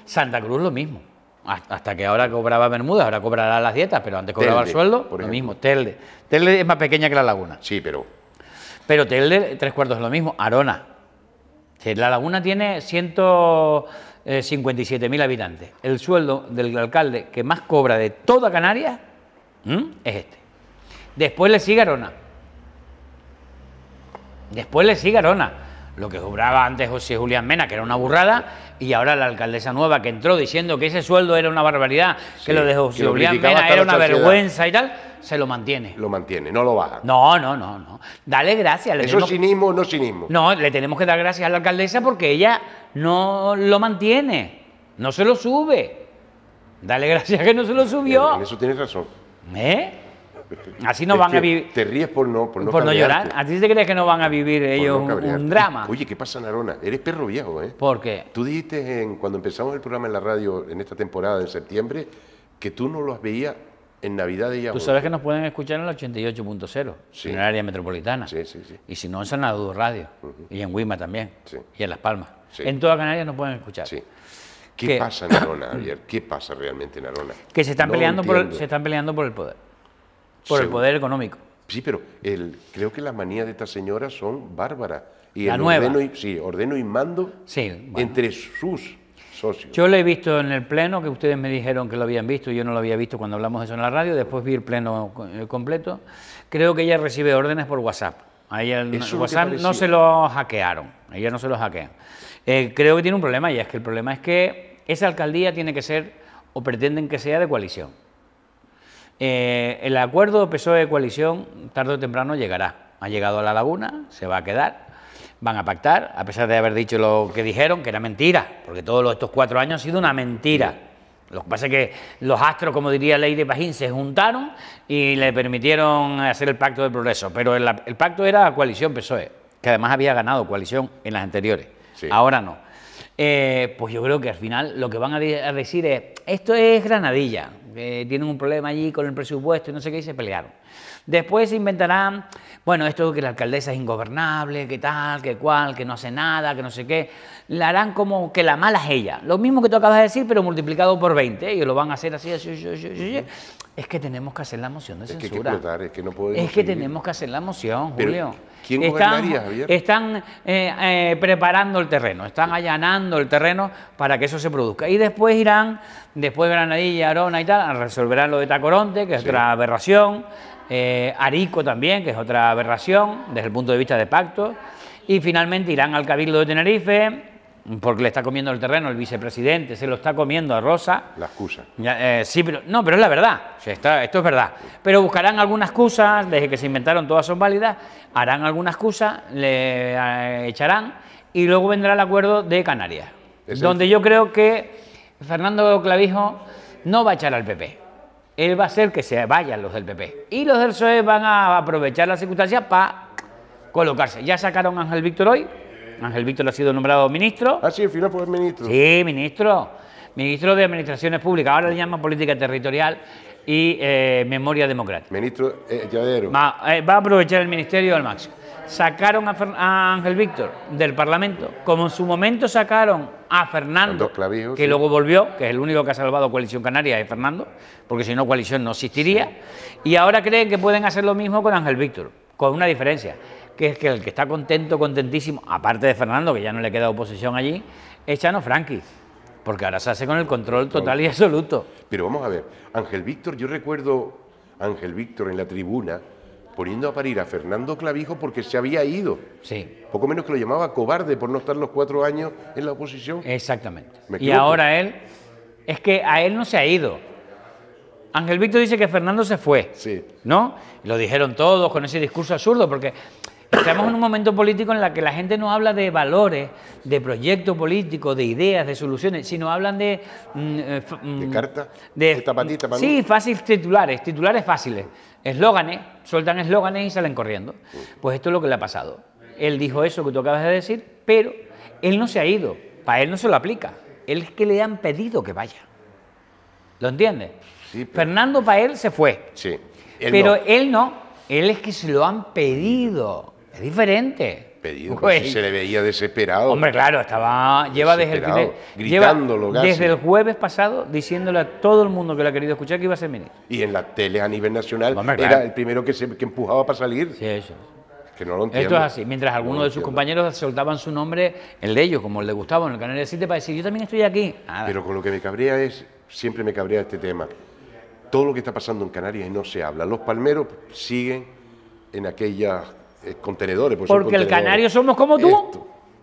Santa Cruz lo mismo hasta que ahora cobraba Bermuda, ahora cobrará las dietas, pero antes cobraba el sueldo, lo mismo, Telde. Telde es más pequeña que la laguna. Sí, pero... Pero Telde, tres cuartos es lo mismo, Arona. La laguna tiene 157.000 eh, habitantes. El sueldo del alcalde que más cobra de toda Canarias es este. Después le sigue Arona. Después le sigue Arona lo que cobraba antes José Julián Mena, que era una burrada, y ahora la alcaldesa nueva que entró diciendo que ese sueldo era una barbaridad, que lo de José Julián Mena era una vergüenza y tal, se lo mantiene. Lo mantiene, no lo baja. No, no, no, no. Dale gracias. Le Eso es cinismo no cinismo. No, le tenemos que dar gracias a la alcaldesa porque ella no lo mantiene, no se lo sube. Dale gracias que no se lo eh, subió. En eso tienes razón. ¿Eh? Así no van a vivir. Te ríes por no, por no, llorar. ¿A ti te crees que no van a vivir ellos un, drama? Oye, ¿qué pasa, Narona? Eres perro viejo, ¿eh? Porque Tú dijiste cuando empezamos el programa en la radio en esta temporada, de septiembre, que tú no los veías en Navidad de Tú sabes que nos pueden escuchar en el 88.0, en el área metropolitana. Sí, sí, sí. Y si no, en San Radio. Y en Wima también. Y en Las Palmas. En toda Canarias nos pueden escuchar. Sí. ¿Qué que, pasa, Narona, Javier? ¿Qué pasa realmente, Narona? Que se están, peleando por se están peleando por el poder. Por el poder económico. Sí, pero el, creo que las manías de esta señora son bárbaras. Y la nueva. Ordeno y, sí, ordeno y mando entre sus socios. Yo lo he visto en el pleno, que ustedes me dijeron que lo habían visto, yo no lo había visto cuando hablamos de eso en la radio, después vi el pleno eh, completo. Creo que ella recibe órdenes por WhatsApp. A ella el WhatsApp no se lo hackearon, ella no se lo hackean. Eh, creo que tiene un problema y es que el problema es que esa alcaldía tiene que ser o pretenden que sea de coalición. Eh, el acuerdo PSOE-Coalición tarde o temprano llegará. Ha llegado a la laguna, se va a quedar, van a pactar, a pesar de haber dicho lo que dijeron, que era mentira, porque todos estos cuatro años ha sido una mentira. Lo que pasa es que los astros, como diría Ley de Pajín, se juntaron y le permitieron hacer el pacto de progreso. Pero el, pacto era coalición PSOE, que además había ganado coalición en las anteriores. Ahora no. Eh, pues yo creo que al final lo que van a, decir es, esto es Granadilla, tienen un problema allí con el presupuesto y no sé qué, y se pelearon. Después se inventarán, bueno, esto que la alcaldesa es ingobernable, que tal, que cual, que no hace nada, que no sé qué. La harán como que la mala es ella. Lo mismo que tú acabas de decir, pero multiplicado por 20. y lo van a hacer así, así, así, así. Es que tenemos que hacer la moción de es censura. es que tenemos que hacer la moción, Julio. están, Están eh, eh, preparando el terreno, están allanando el terreno para que eso se produzca. Y después irán, después Granadilla, Arona y tal, resolverán lo de Tacoronte, que es otra aberración. Eh, Arico también, que es otra aberración desde el punto de vista de pacto. Y finalmente irán al Cabildo de Tenerife, porque le está comiendo el terreno el vicepresidente, se lo está comiendo a Rosa. La excusa. Eh, sí, pero no, pero es la verdad. esto es verdad. Pero buscarán algunas excusas... desde que se inventaron todas son válidas, harán algunas excusas... le eh, echarán y luego vendrá el acuerdo de Canarias. donde yo creo que Fernando Clavijo no va a echar al PP. Él va a hacer que se vayan los del PP. Y los del PSOE van a aprovechar la circunstancia para colocarse. Ya sacaron a Ángel Víctor hoy, Ángel Víctor ha sido nombrado ministro. Ah, sí, al final fue ministro. Sí, ministro. Ministro de Administraciones Públicas. Ahora le llaman política territorial y eh, memoria democrática. Ministro ya eh, eh, Va, a aprovechar el ministerio al máximo. Sacaron a, Ángel Víctor del Parlamento, como en su momento sacaron a Fernando, que luego volvió, que es el único que ha salvado Coalición Canaria, es Fernando, porque si no, Coalición no existiría. Y ahora creen que pueden hacer lo mismo con Ángel Víctor, con una diferencia que es que el que está contento, contentísimo, aparte de Fernando, que ya no le queda oposición allí, es Chano Franqui. Porque ahora se hace con el control total y absoluto. Pero vamos a ver, Ángel Víctor, yo recuerdo Ángel Víctor en la tribuna poniendo a parir a Fernando Clavijo porque se había ido. Sí. Poco menos que lo llamaba cobarde por no estar los cuatro años en la oposición. Exactamente. Y ahora él, es que a él no se ha ido. Ángel Víctor dice que Fernando se fue. Sí. ¿No? Lo dijeron todos con ese discurso absurdo, porque Estamos en un momento político en el que la gente no habla de valores, de proyectos políticos, de ideas, de soluciones, sino hablan de... Mm, eh, mm, de cartas, de, Sí, fáciles titulares, titulares fáciles, eslóganes, sueltan eslóganes y salen corriendo. Pues esto es lo que le ha pasado. Él dijo eso que tú acabas de decir, pero él no se ha ido, para él no se lo aplica, él es que le han pedido que vaya. ¿Lo entiendes? Sí, Fernando para él se fue. Sí. pero él no, él es que se lo han pedido. Es diferente. Pedido, pues, se le veía desesperado. Hombre, claro, estaba. Lleva desde el gritándolo el jueves pasado diciéndole a todo el mundo que lo ha querido escuchar que iba a ser ministro. Y en la tele a nivel nacional era el primero que, se, empujaba para salir. Sí, eso. Que no lo entiendo. Esto es así. Mientras algunos de sus compañeros soltaban su nombre, el de ellos, como el gustaba en el canal de 7, para decir, yo también estoy aquí. Pero con lo que me cabría es, siempre me cabría este tema. Todo lo que está pasando en Canarias no se habla. Los palmeros siguen en aquellas eh, contenedores. Porque, porque el canario somos como tú.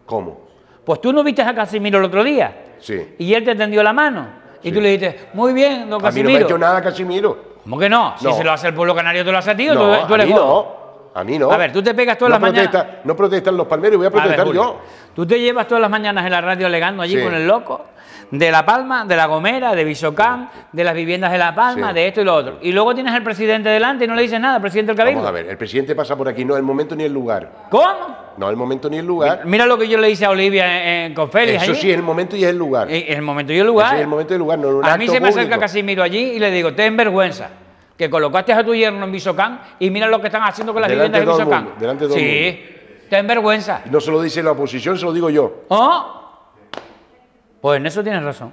¿Cómo? Pues tú no viste a Casimiro el otro día. Sí. Y él te tendió la mano. Y tú le dijiste, muy bien, don Casimiro. A mí no me ha nada Casimiro. ¿Cómo que no? Si se lo hace el pueblo canario, tú lo haces a ti o tú, le eres a no a mí no. A ver, tú te pegas todas las mañanas. No protestan los palmeros, voy a protestar yo. Tú te llevas todas las mañanas en la radio alegando allí con el loco de La Palma, de La Gomera, de Bisocán, de las viviendas de La Palma, de esto y lo otro. Y luego tienes al presidente delante y no le dices nada, presidente del Cabildo. Vamos a ver, el presidente pasa por aquí, no el momento ni el lugar. ¿Cómo? No el momento ni el lugar. Mira lo que yo le hice a Olivia en, con Félix. Eso sí, es el momento y es el lugar. Eh, el momento y el lugar. Eso es el momento y el lugar, no A mí se me acerca Casimiro allí y le digo, ten vergüenza que colocaste a tu yerno en Bisocán y mira lo que están haciendo con las viviendas de Bisocán. sí, te vergüenza. no se lo dice la oposición, se lo digo yo. ¿Oh? Pues en eso tienes razón.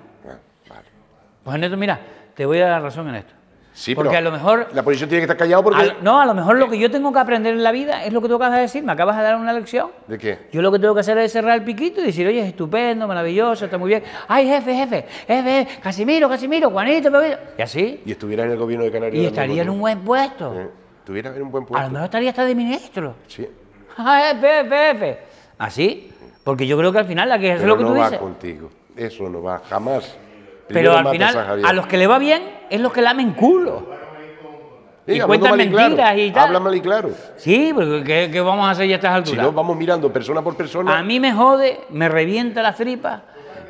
Pues en esto, mira, te voy a dar razón en esto. Sí, porque a lo mejor... La posición tiene que estar callado porque... no, a lo mejor lo eh. que yo tengo que aprender en la vida es lo que tú acabas de decir, me acabas de dar una lección. ¿De qué? Yo lo que tengo que hacer es cerrar el piquito y decir, oye, es estupendo, maravilloso, está muy bien. Ay, jefe, jefe, jefe, Casimiro, Casimiro, Juanito, Y así. Y estuviera en el gobierno de Canarias. Y estaría en un buen puesto. Eh, estuviera en un buen puesto. A lo mejor estaría hasta de ministro. Sí. Ay, ah, jefe, jefe. Así. Porque yo creo que al final la que es lo que no va contigo. Eso no va jamás. Pero al final, pues, a, los que le va bien es los que lamen culo. y cuentan mentiras y, tal. Habla mal y claro. Sí, porque ¿qué, vamos a hacer ya a estas alturas? Si no, vamos mirando persona por persona. A mí me jode, me revienta la tripa...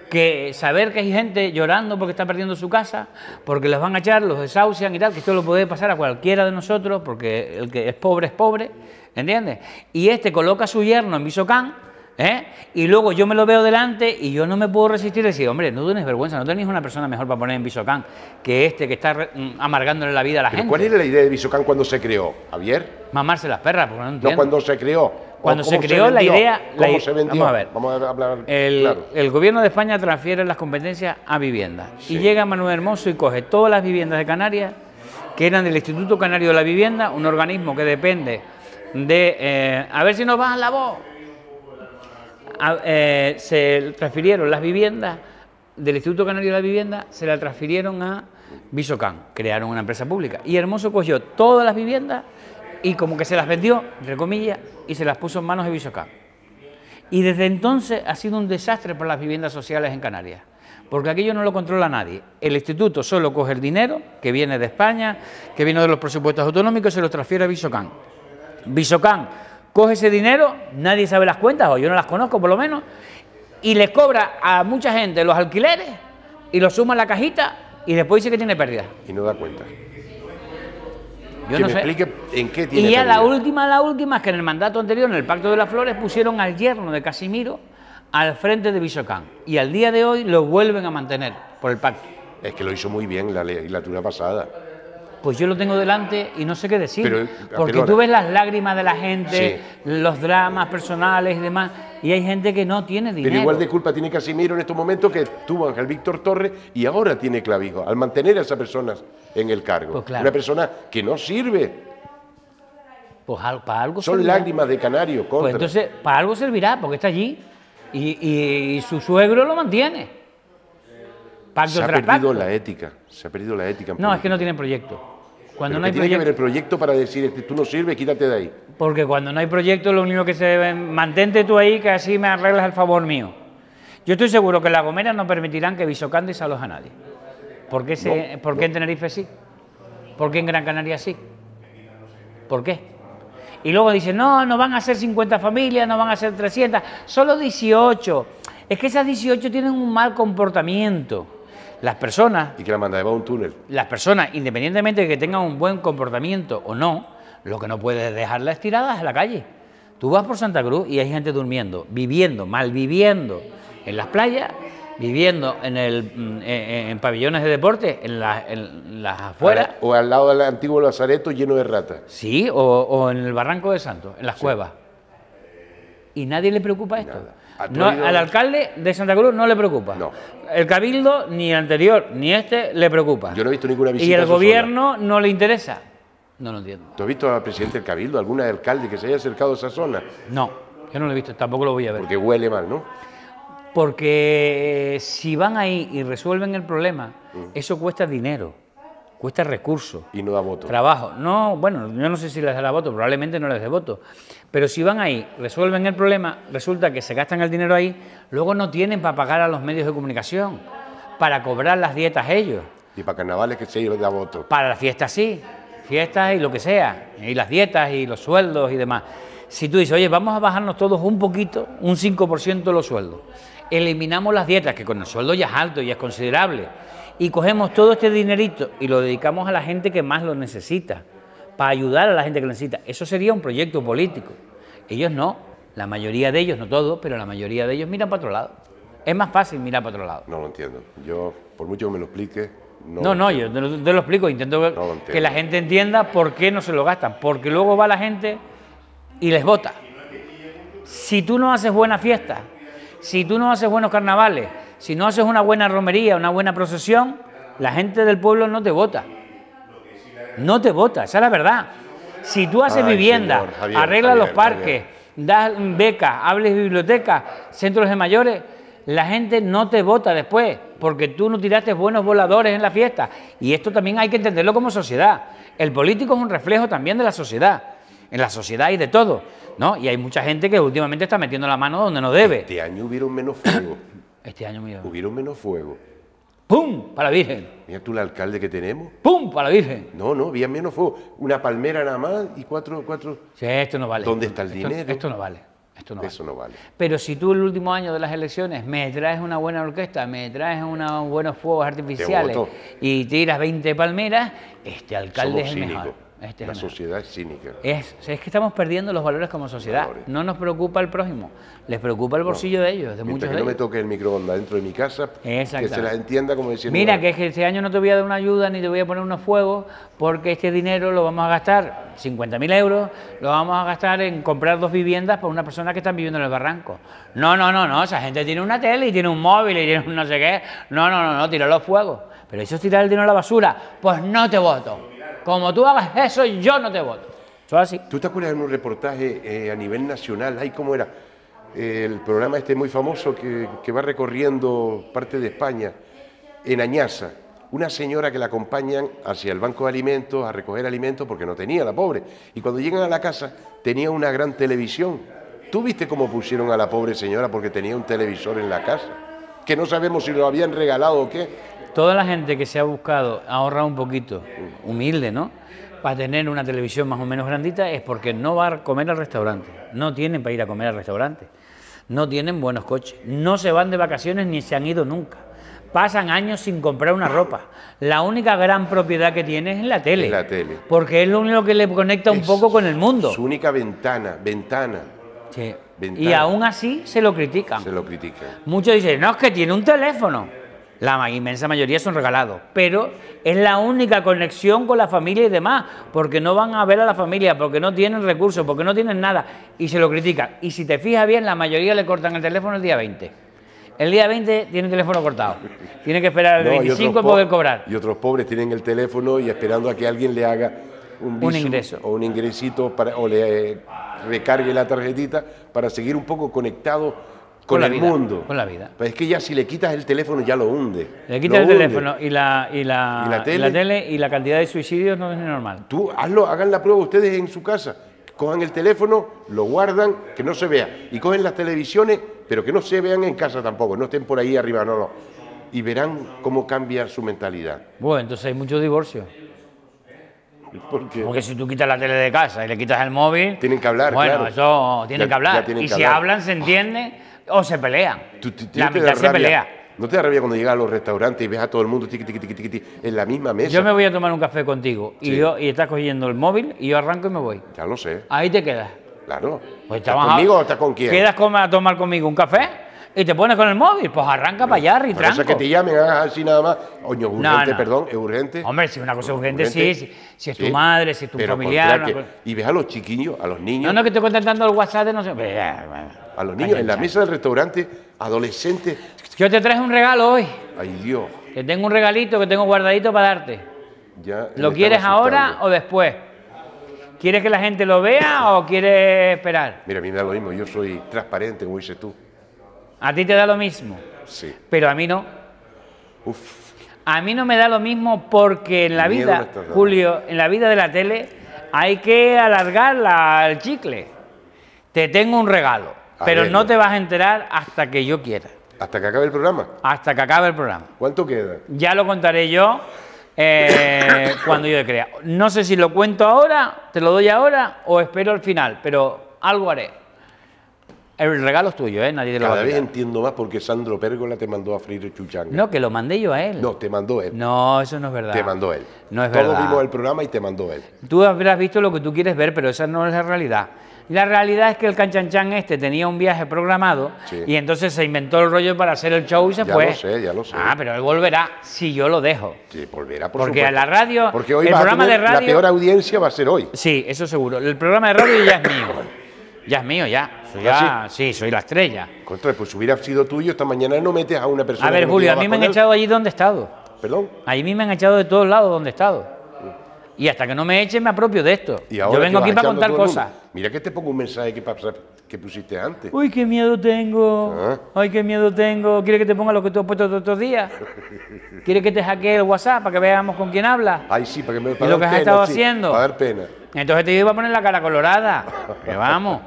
que saber que hay gente llorando porque está perdiendo su casa, porque los van a echar, los desahucian y tal, que esto lo puede pasar a cualquiera de nosotros, porque el que es pobre es pobre, ¿entiendes? Y este coloca a su yerno en Bisocán ¿Eh? Y luego yo me lo veo delante y yo no me puedo resistir y decir, hombre, no tenés vergüenza, no tenéis una persona mejor para poner en Bisocán que este que está mm, amargándole la vida a la gente. ¿Cuál era la idea de Bisocán cuando se creó, Javier? Mamarse las perras, porque no entiendo. No, cuando se creó. Cuando se creó la idea... Vamos a ver. Vamos a hablar, el, gobierno de España transfiere las competencias a viviendas. Y llega Manuel Hermoso y coge todas las viviendas de Canarias, que eran del Instituto Canario de la Vivienda, un organismo que depende de... Eh, a ver si nos a la voz eh, se transfirieron las viviendas del Instituto Canario de la Vivienda, se las transfirieron a Visocan, crearon una empresa pública. Y Hermoso cogió todas las viviendas y como que se las vendió, entre comillas, y se las puso en manos de Visocan. Y desde entonces ha sido un desastre para las viviendas sociales en Canarias, porque aquello no lo controla nadie. El instituto solo coge el dinero que viene de España, que viene de los presupuestos autonómicos, y se lo transfiere a Visocan. Visocan coge ese dinero, nadie sabe las cuentas, o yo no las conozco por lo menos, y le cobra a mucha gente los alquileres y lo suma a la cajita y después dice que tiene pérdida. Y no da cuenta. Yo explique en qué tiene Y ya la última, la última es que en el mandato anterior, en el Pacto de las Flores, pusieron al yerno de Casimiro al frente de Visocán. Y al día de hoy lo vuelven a mantener por el pacto. Es que lo hizo muy bien la legislatura pasada pues yo lo tengo delante y no sé qué decir. porque tú ves las lágrimas de la gente, los dramas personales y demás, y hay gente que no tiene dinero. Pero igual de culpa tiene Casimiro en estos momentos que tuvo Ángel Víctor Torres y ahora tiene Clavijo, al mantener a esa persona en el cargo. Pues Una persona que no sirve. Pues para algo Son lágrimas de canario, pues contra. Pues entonces, para algo servirá, porque está allí y su suegro lo mantiene se ha perdido la ética. Se ha perdido la ética. no, es que no tienen proyecto. Cuando no hay tiene que haber el proyecto para decir, este, tú no sirves, quítate de ahí. Porque cuando no hay proyecto, lo único que se debe, mantente tú ahí, que así me arreglas el favor mío. Yo estoy seguro que en La Gomera no permitirán que a salos a nadie. ¿Por qué, se, en Tenerife sí? ¿Por qué en Gran Canaria sí? ¿Por qué? Y luego dicen, no, no van a ser 50 familias, no van a ser 300, solo 18. Es que esas 18 tienen un mal comportamiento. Las personas. Y que la mandaba un túnel. Las personas, independientemente de que tengan un buen comportamiento o no, lo que no puedes dejarlas tiradas a la calle. Tú vas por Santa Cruz y hay gente durmiendo, viviendo, mal viviendo en las playas, viviendo en, el, mm, eh, eh, en, pabellones de deporte, en, en las afueras. o al lado del antiguo Lazareto lleno de ratas. Sí, o, en el barranco de Santos, en las cuevas. Y nadie le preocupa esto al alcalde de Santa Cruz no le preocupa. No. El cabildo, ni el anterior, ni este, le preocupa. Yo no he visto ninguna visita. Y el gobierno no le interesa. No lo entiendo. ¿Tú has visto al presidente del cabildo, alguna alcalde que se haya acercado a esa zona? No, yo no lo he visto, tampoco lo voy a ver. Porque huele mal, ¿no? Porque eh, si van ahí y resuelven el problema, mm. eso cuesta dinero, cuesta recursos. Y no da voto. Trabajo. No, bueno, yo no sé si les dará voto, probablemente no les dé voto. Pero si van ahí, resuelven el problema, resulta que se gastan el dinero ahí, luego no tienen para pagar a los medios de comunicación, para cobrar las dietas ellos. Y para carnavales que se de a voto. Para las fiestas sí, fiestas y lo que sea, y las dietas y los sueldos y demás. Si tú dices, oye, vamos a bajarnos todos un poquito, un 5% los sueldos, eliminamos las dietas, que con el sueldo ya es alto y es considerable, y cogemos todo este dinerito y lo dedicamos a la gente que más lo necesita para ayudar a la gente que lo necesita. Eso sería un proyecto político. Ellos no, la mayoría de ellos, no todos, pero la mayoría de ellos miran para otro lado. Es más fácil mirar para otro lado. No lo entiendo. Yo, por mucho que me lo explique, no. No, no, yo te lo, explico. Intento que la gente entienda por qué no se lo gastan. Porque luego va la gente y les vota. Si tú no haces buena fiesta, si tú no haces buenos carnavales, si no haces una buena romería, una buena procesión, la gente del pueblo no te vota. No te vota, esa es la verdad. Si tú haces vivienda, arreglas los parques, das becas, hables bibliotecas, centros de mayores, la gente no te vota después, porque tú no tiraste buenos voladores en la fiesta. Y esto también hay que entenderlo como sociedad. El político es un reflejo también de la sociedad. En la sociedad y de todo, ¿no? Y hay mucha gente que últimamente está metiendo la mano donde no debe. Este año hubieron menos fuego. este año hubieron menos fuego. ¡Pum! Para la Virgen. Mira tú el alcalde que tenemos. ¡Pum! Para la Virgen. No, no, bien menos fue una palmera nada más y cuatro, cuatro. Sí, esto no vale. ¿Dónde está el dinero? Esto no vale. Eso no vale. Pero si tú el último año de las elecciones me traes una buena orquesta, me traes unos buenos fuegos artificiales y tiras 20 palmeras, este alcalde es el mejor. Este la sociedad es cínica. Es, que estamos perdiendo los valores como sociedad. No nos preocupa el prójimo, les preocupa el bolsillo de ellos, de que no me toque el microondas dentro de mi casa, que se las entienda como diciendo... Mira, que, este año no te voy a dar una ayuda ni te voy a poner unos fuegos porque este dinero lo vamos a gastar, 50.000 euros, lo vamos a gastar en comprar dos viviendas para una persona que está viviendo en el barranco. No, no, no, no, esa gente tiene una tele y tiene un móvil y tiene un no sé qué. No, no, no, no, tira los fuegos. Pero eso es tirar el dinero a la basura. Pues no te voto. Como tú hagas eso, yo no te voto. ¿Tú te acuerdas en un reportaje eh, a nivel nacional? ¿Ahí cómo era? Eh, el programa este muy famoso que, que, va recorriendo parte de España, en Añaza. Una señora que la acompañan hacia el banco de alimentos, a recoger alimentos, porque no tenía, la pobre. Y cuando llegan a la casa, tenía una gran televisión. ¿Tú viste cómo pusieron a la pobre señora porque tenía un televisor en la casa? Que no sabemos si lo habían regalado o qué, toda la gente que se ha buscado ahorrar un poquito, humilde, ¿no? Para tener una televisión más o menos grandita es porque no va a comer al restaurante. No tienen para ir a comer al restaurante. No tienen buenos coches. No se van de vacaciones ni se han ido nunca. Pasan años sin comprar una ropa. La única gran propiedad que tiene es la tele. la tele. Porque es lo único que le conecta un poco con el mundo. Su única ventana, ventana. Sí. Y aún así se lo critican. Se lo critican. Muchos dicen, no, es que tiene un teléfono. La inmensa mayoría son regalados, pero es la única conexión con la familia y demás, porque no van a ver a la familia, porque no tienen recursos, porque no tienen nada, y se lo critican. Y si te fijas bien, la mayoría le cortan el teléfono el día 20. El día 20 tiene el teléfono cortado, tiene que esperar el 25 para poder cobrar. Y otros pobres tienen el teléfono y esperando a que alguien le haga un, un ingreso. o un ingresito para, o le eh, recargue la tarjetita para seguir un poco conectado con, el mundo. Con la vida. ...pero pues es que ya si le quitas el teléfono ya lo hunde. Le quitas el teléfono y la, y la, la, tele? y, la cantidad de suicidios no es normal. Tú hazlo, hagan la prueba ustedes en su casa. Cojan el teléfono, lo guardan, que no se vea. Y cogen las televisiones, pero que no se vean en casa tampoco, no estén por ahí arriba, no, no. Y verán cómo cambia su mentalidad. Bueno, entonces hay muchos divorcios. Porque si tú quitas la tele de casa y le quitas el móvil... Tienen que hablar, Bueno, eso tienen que hablar. y si hablan, se entiende o se pelea la mitad se pelea. ¿No te da rabia cuando llegas a los restaurantes y ves a todo el mundo en la misma mesa? Yo me voy a tomar un café contigo y, yo, y estás cogiendo el móvil y yo arranco y me voy. Ya lo sé. Ahí te quedas. Claro. Pues ¿Estás conmigo o estás con quién? ¿Quedas a tomar conmigo un café? y te pones con el móvil, pues arranca para allá, ritranco. Por eso que te llamen así nada más. Oño, urgente, perdón, es urgente. Hombre, si es una cosa urgente, sí, si, es tu madre, si es tu familiar. y ves a los chiquillos, a los niños. No, no, que estoy contentando el WhatsApp de no sé. Pues, a los niños, en la mesa del restaurante, adolescentes. Yo te traje un regalo hoy. Ay, Dios. Te tengo un regalito que tengo guardadito para darte. Ya, ¿Lo quieres ahora o después? ¿Quieres que la gente lo vea o quieres esperar? Mira, a mí me da lo mismo, yo soy transparente, como dices tú. A ti te da lo mismo. Sí. Pero a mí no. Uf. A mí no me da lo mismo porque en la vida, Julio, en la vida de la tele hay que alargar la, el chicle. Te tengo un regalo, pero no te vas a enterar hasta que yo quiera. ¿Hasta que acabe el programa? Hasta que acabe el programa. ¿Cuánto queda? Ya lo contaré yo eh, cuando yo crea. No sé si lo cuento ahora, te lo doy ahora o espero al final, pero algo haré. El regalo es tuyo, ¿eh? Nadie te lo Cada a vez entiendo más porque Sandro Pérgola te mandó a freír chuchang. No, que lo mandé yo a él. No, te mandó él. No, eso no es verdad. Te mandó él. No es verdad. Todos vimos el programa y te mandó él. Tú habrás visto lo que tú quieres ver, pero esa no es la realidad. La realidad es que el canchanchan este tenía un viaje programado y entonces se inventó el rollo para hacer el show y se fue. Ya lo sé, ya lo sé. Ah, pero él volverá si yo lo dejo. Sí, volverá por Porque la radio. Porque hoy el programa de radio, la peor audiencia va a ser hoy. Sí, eso seguro. El programa de radio ya es mío. ya es mío, ya. ...ya, ah, sí, soy la estrella. Contra, pues hubiera sido tuyo, esta mañana no metes a una persona. A ver, Julio, a mí me han echado allí donde he estado. ¿Perdón? A mí me han echado de todos lados donde he estado. Mm. Y hasta que no me echen, me apropio de esto. Yo vengo aquí para contar cosas. Mira que te pongo un mensaje que, pusiste antes. Uy, qué miedo tengo. Uy, ah. Ay, qué miedo tengo. ¿Quieres que te ponga lo que tú has puesto todos estos días? ¿Quieres que te saque el WhatsApp para que veamos con quién hablas? Ay, sí, para que me para lo estado haciendo. Para dar pena. Entonces te iba a poner la cara colorada. Que vamos.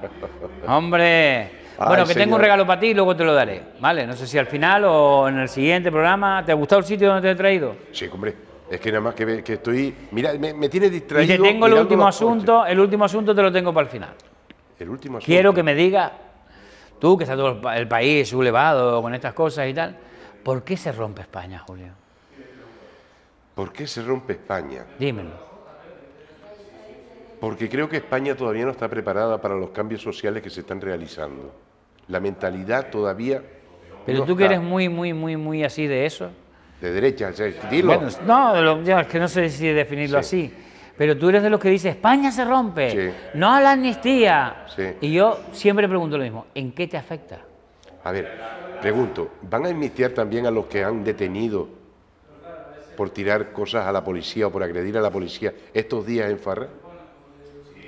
Hombre. Bueno, que tengo un regalo para ti y luego te lo daré. ¿Vale? No sé si al final o en el siguiente programa. ¿Te ha gustado el sitio donde te he traído? Sí, hombre. Es que nada más que, que estoy. Mira, me, me, tiene distraído. Y te tengo el último asunto. El último asunto te lo tengo para el final. El último asunto. Quiero que me digas, tú que está todo el país sublevado con estas cosas y tal, ¿por qué se rompe España, Julio? ¿Por qué se rompe España? Dímelo porque creo que España todavía no está preparada para los cambios sociales que se están realizando. La mentalidad todavía... Pero tú que eres muy, muy, muy, muy así de eso. De derecha, dilo. no, es que no sé si definirlo así. Pero tú eres de los que dice España se rompe, no a la amnistía. Y yo siempre pregunto lo mismo, ¿en qué te afecta? A ver, pregunto, ¿van a amnistiar también a los que han detenido por tirar cosas a la policía o por agredir a la policía estos días en Farra?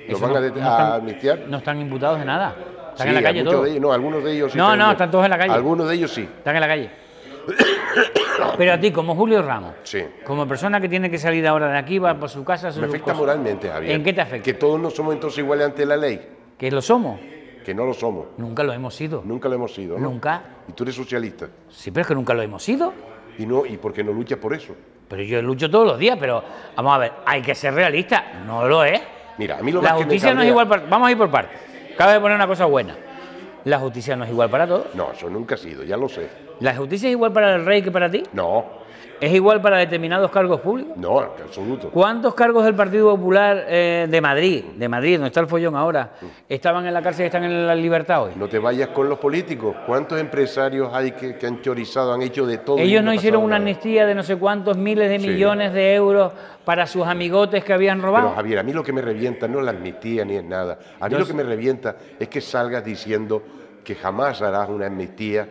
¿Los van no, a, están, No están imputados de nada. Están en la calle todos. no, algunos de ellos sí. No, no, están todos en la calle. Algunos de ellos sí. Están en la calle. Pero a ti, como Julio Ramos, sí. como persona que tiene que salir ahora de aquí, va por su casa... Me afecta moralmente, Javier. ¿En qué te afecta? Que todos no somos entonces iguales ante la ley. ¿Que lo somos? Que no lo somos. Nunca lo hemos sido. Nunca lo hemos sido. Nunca. Y tú eres socialista. Sí, pero es que nunca lo hemos sido. Y no, ¿y por qué no luchas por eso? Pero yo lucho todos los días, pero vamos a ver, hay que ser realista. No lo es. Mira, a mí lo La justicia no es igual para... Vamos a ir por partes. Cabe de poner una cosa buena. La justicia no es igual para todos. No, eso nunca ha sido, ya lo sé. ¿La justicia es igual para el rey que para ti? No. ¿Es igual para determinados cargos públicos? No, en absoluto. ¿Cuántos cargos del Partido Popular eh, de Madrid, de Madrid, donde está el follón ahora, mm. estaban en la cárcel y están en la libertad hoy? No te vayas con los políticos. ¿Cuántos empresarios hay que, han chorizado, han hecho de todo? Ellos no, hicieron una amnistía de no sé cuántos miles de millones de euros para sus amigotes que habían robado. Pero Javier, a mí lo que me revienta no es la amnistía ni es nada. A mí lo que me revienta es que salgas diciendo que jamás harás una amnistía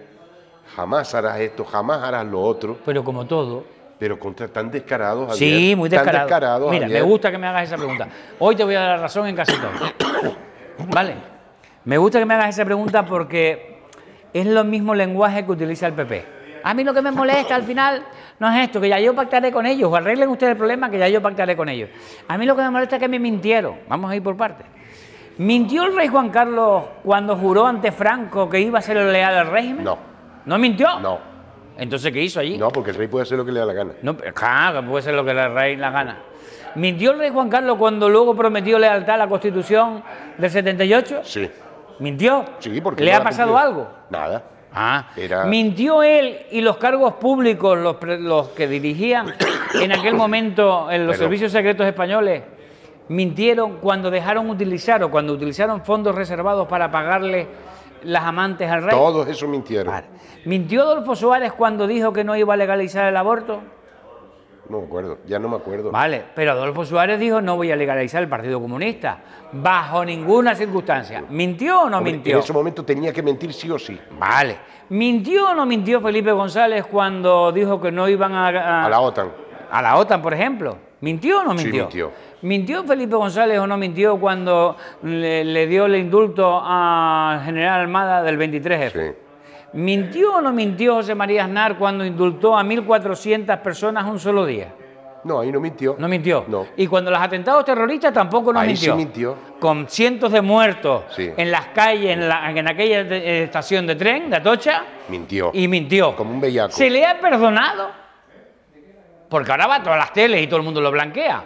jamás harás esto, jamás harás lo otro. Pero como todo. Pero contra tan descarados. sí, muy descarados. Mira, me gusta que me hagas esa pregunta. Hoy te voy a dar la razón en casi todo. Vale. Me gusta que me hagas esa pregunta porque es lo mismo lenguaje que utiliza el PP. A mí lo que me molesta al final no es esto, que ya yo pactaré con ellos, o arreglen ustedes el problema, que ya yo pactaré con ellos. A mí lo que me molesta es que me mintieron. Vamos a ir por partes. ¿Mintió el rey Juan Carlos cuando juró ante Franco que iba a ser leal al régimen? No. ¿No mintió? No. Entonces, ¿qué hizo allí? No, porque el rey puede hacer lo que le da la gana. No, puede hacer lo que le da la gana. ¿Mintió el rey Juan Carlos cuando luego prometió lealtad a la Constitución del 78? Sí. ¿Mintió? Sí, porque... ¿Le ha pasado algo? Nada. Ah, Era... ¿mintió él y los cargos públicos, los, que dirigían en aquel momento en los servicios secretos españoles, mintieron cuando dejaron utilizar o cuando utilizaron fondos reservados para pagarle las amantes al rey. Todos eso mintieron. ¿Mintió Adolfo Suárez cuando dijo que no iba a legalizar el aborto? No me acuerdo, ya no me acuerdo. Vale, pero Adolfo Suárez dijo no voy a legalizar el Partido Comunista, bajo ninguna circunstancia. ¿Mintió o no mintió? En ese momento tenía que mentir sí o sí. Vale. ¿Mintió o no mintió Felipe González cuando dijo que no iban a... A, a la OTAN a la OTAN, por ejemplo. ¿Mintió o no mintió? mintió. ¿Mintió Felipe González o no mintió cuando le, dio el indulto al general Armada del 23F? Sí. ¿Mintió o no mintió José María Aznar cuando indultó a 1.400 personas un solo día? No, ahí no mintió. No mintió. No. Y cuando los atentados terroristas tampoco no ahí mintió. Sí mintió. Con cientos de muertos en las calles, en, en aquella eh, estación de tren de Atocha. Mintió. Y mintió. Como un bellaco. ¿Se le ha perdonado? Porque ahora va a todas las teles y todo el mundo lo blanquea.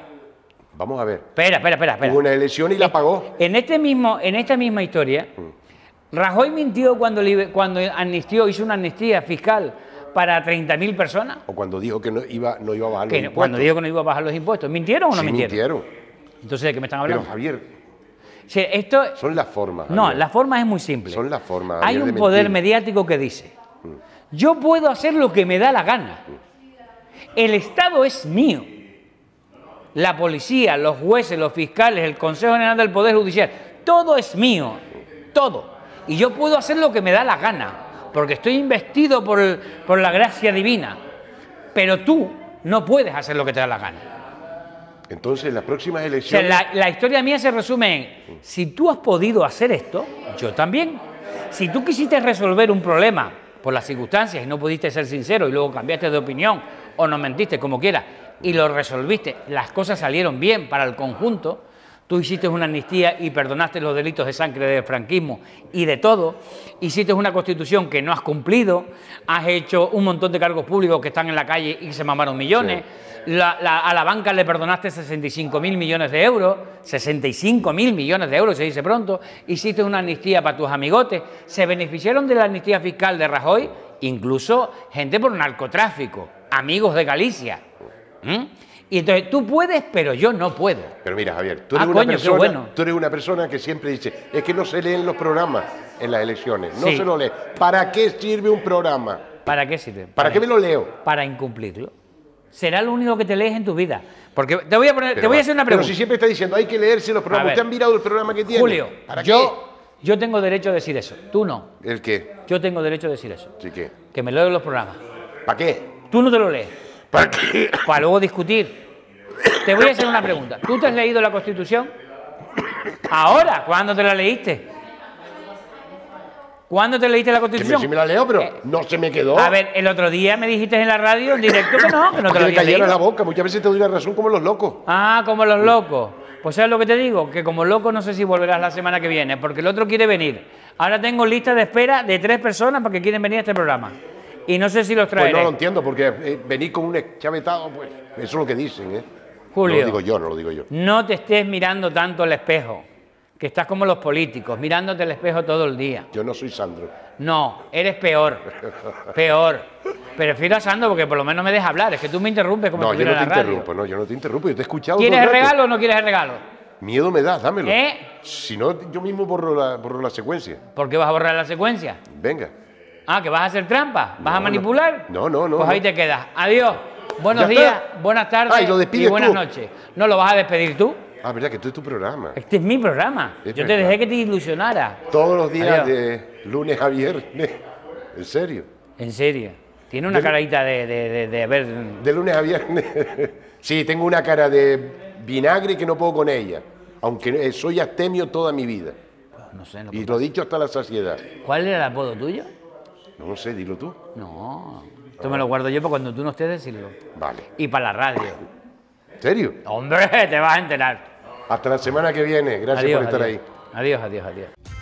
Vamos a ver. Espera, espera, espera. espera. Hubo una elección y la pagó. En, este mismo, en esta misma historia, mm. Rajoy mintió cuando, cuando hizo una amnistía fiscal para 30.000 personas. O cuando dijo que no iba, a bajar los impuestos. Cuando dijo que no iba a bajar los impuestos. ¿Mintieron o no sí, mintieron? mintieron. Entonces, ¿de qué me están hablando? Pero, Javier, esto... Son las formas. No, las formas es muy simple. Son las formas. Hay un poder mediático que dice, mm. yo puedo hacer lo que me da la gana. Mm. El Estado es mío. La policía, los jueces, los fiscales, el Consejo General del Poder Judicial, todo es mío, todo. Y yo puedo hacer lo que me da la gana, porque estoy investido por, la gracia divina. Pero tú no puedes hacer lo que te da la gana. Entonces, las próximas elecciones... la, la, historia mía se resume en, si tú has podido hacer esto, yo también. Si tú quisiste resolver un problema por las circunstancias y no pudiste ser sincero y luego cambiaste de opinión o nos mentiste, como quieras, y lo resolviste, las cosas salieron bien para el conjunto, tú hiciste una amnistía y perdonaste los delitos de sangre del franquismo y de todo, hiciste una constitución que no has cumplido, has hecho un montón de cargos públicos que están en la calle y se mamaron millones, a la banca le perdonaste 65 mil millones de euros, 65 mil millones de euros se dice pronto, hiciste una amnistía para tus amigotes, se beneficiaron de la amnistía fiscal de Rajoy incluso gente por narcotráfico, amigos de Galicia. Y entonces tú puedes, pero yo no puedo. Pero mira, Javier, tú eres, ah, una, persona, eres una persona que siempre dice, es que no se leen los programas en las elecciones, no se lo lee. ¿Para qué sirve un programa? ¿Para qué sirve? ¿Para, qué me lo leo? Para incumplirlo. Será lo único que te lees en tu vida. Porque te voy a hacer una pregunta. Pero si siempre está diciendo, hay que leerse los programas. Usted han mirado el programa que tiene. Julio, ¿Para yo qué? Yo tengo derecho a decir eso, tú no. ¿El qué? Yo tengo derecho a decir eso. ¿Sí qué? Que me lo den los programas. ¿Para qué? Tú no te lo lees. ¿Para qué? Para luego discutir. Te voy a hacer una pregunta. ¿Tú te has leído la Constitución? Ahora, ¿cuándo te la leíste? ¿Cuándo te leíste la Constitución? Que me, la leo, pero eh, no se me quedó. A ver, el otro día me dijiste en la radio, en directo, que no, que no te la había leído. la boca, muchas veces te doy la razón como los locos. Ah, como los locos. Pues sabes lo que te digo, que como loco no sé si volverás la semana que viene, porque el otro quiere venir. Ahora tengo lista de espera de tres personas porque quieren venir a este programa. Y no sé si los traeré. Pues no lo entiendo, porque eh, venir con un chavetado, pues eso es lo que dicen, ¿eh? Julio. No lo digo yo, no lo digo yo. No te estés mirando tanto al espejo que estás como los políticos, mirándote al espejo todo el día. Yo no soy Sandro. No, eres peor. Peor. Prefiero a Sandro porque por lo menos me deja hablar. Es que tú me interrumpes como no, yo no te interrumpo, no, yo no te interrumpo, yo te he escuchado. ¿Quieres el regalo o no quieres el regalo? Miedo me das, dámelo. ¿Eh? Si no, yo mismo borro la, borro la secuencia. ¿Por qué vas a borrar la secuencia? Venga. Ah, que vas a hacer trampa, vas a manipular. No, no, no. Pues ahí te quedas. Adiós. Buenos días, buenas tardes y, buenas noches. No lo vas a despedir tú. Ah, verdad que tú este es tu programa. Este es mi programa. Yo te dejé que te ilusionara. Todos los días de lunes a viernes. ¿En serio? En serio. Tiene una de, de, de, de, lunes a viernes. sí, tengo una cara de vinagre que no puedo con ella. Aunque eh, soy astemio toda mi vida. Pues no sé, no y lo dicho hasta la saciedad. ¿Cuál era el apodo tuyo? No lo sé, dilo tú. No. Esto me lo guardo yo para cuando tú no estés decirlo. Vale. Y para la radio. ¿En serio? Hombre, te vas a enterar. Hasta la semana que viene. Gracias por estar ahí. Adiós, adiós, adiós.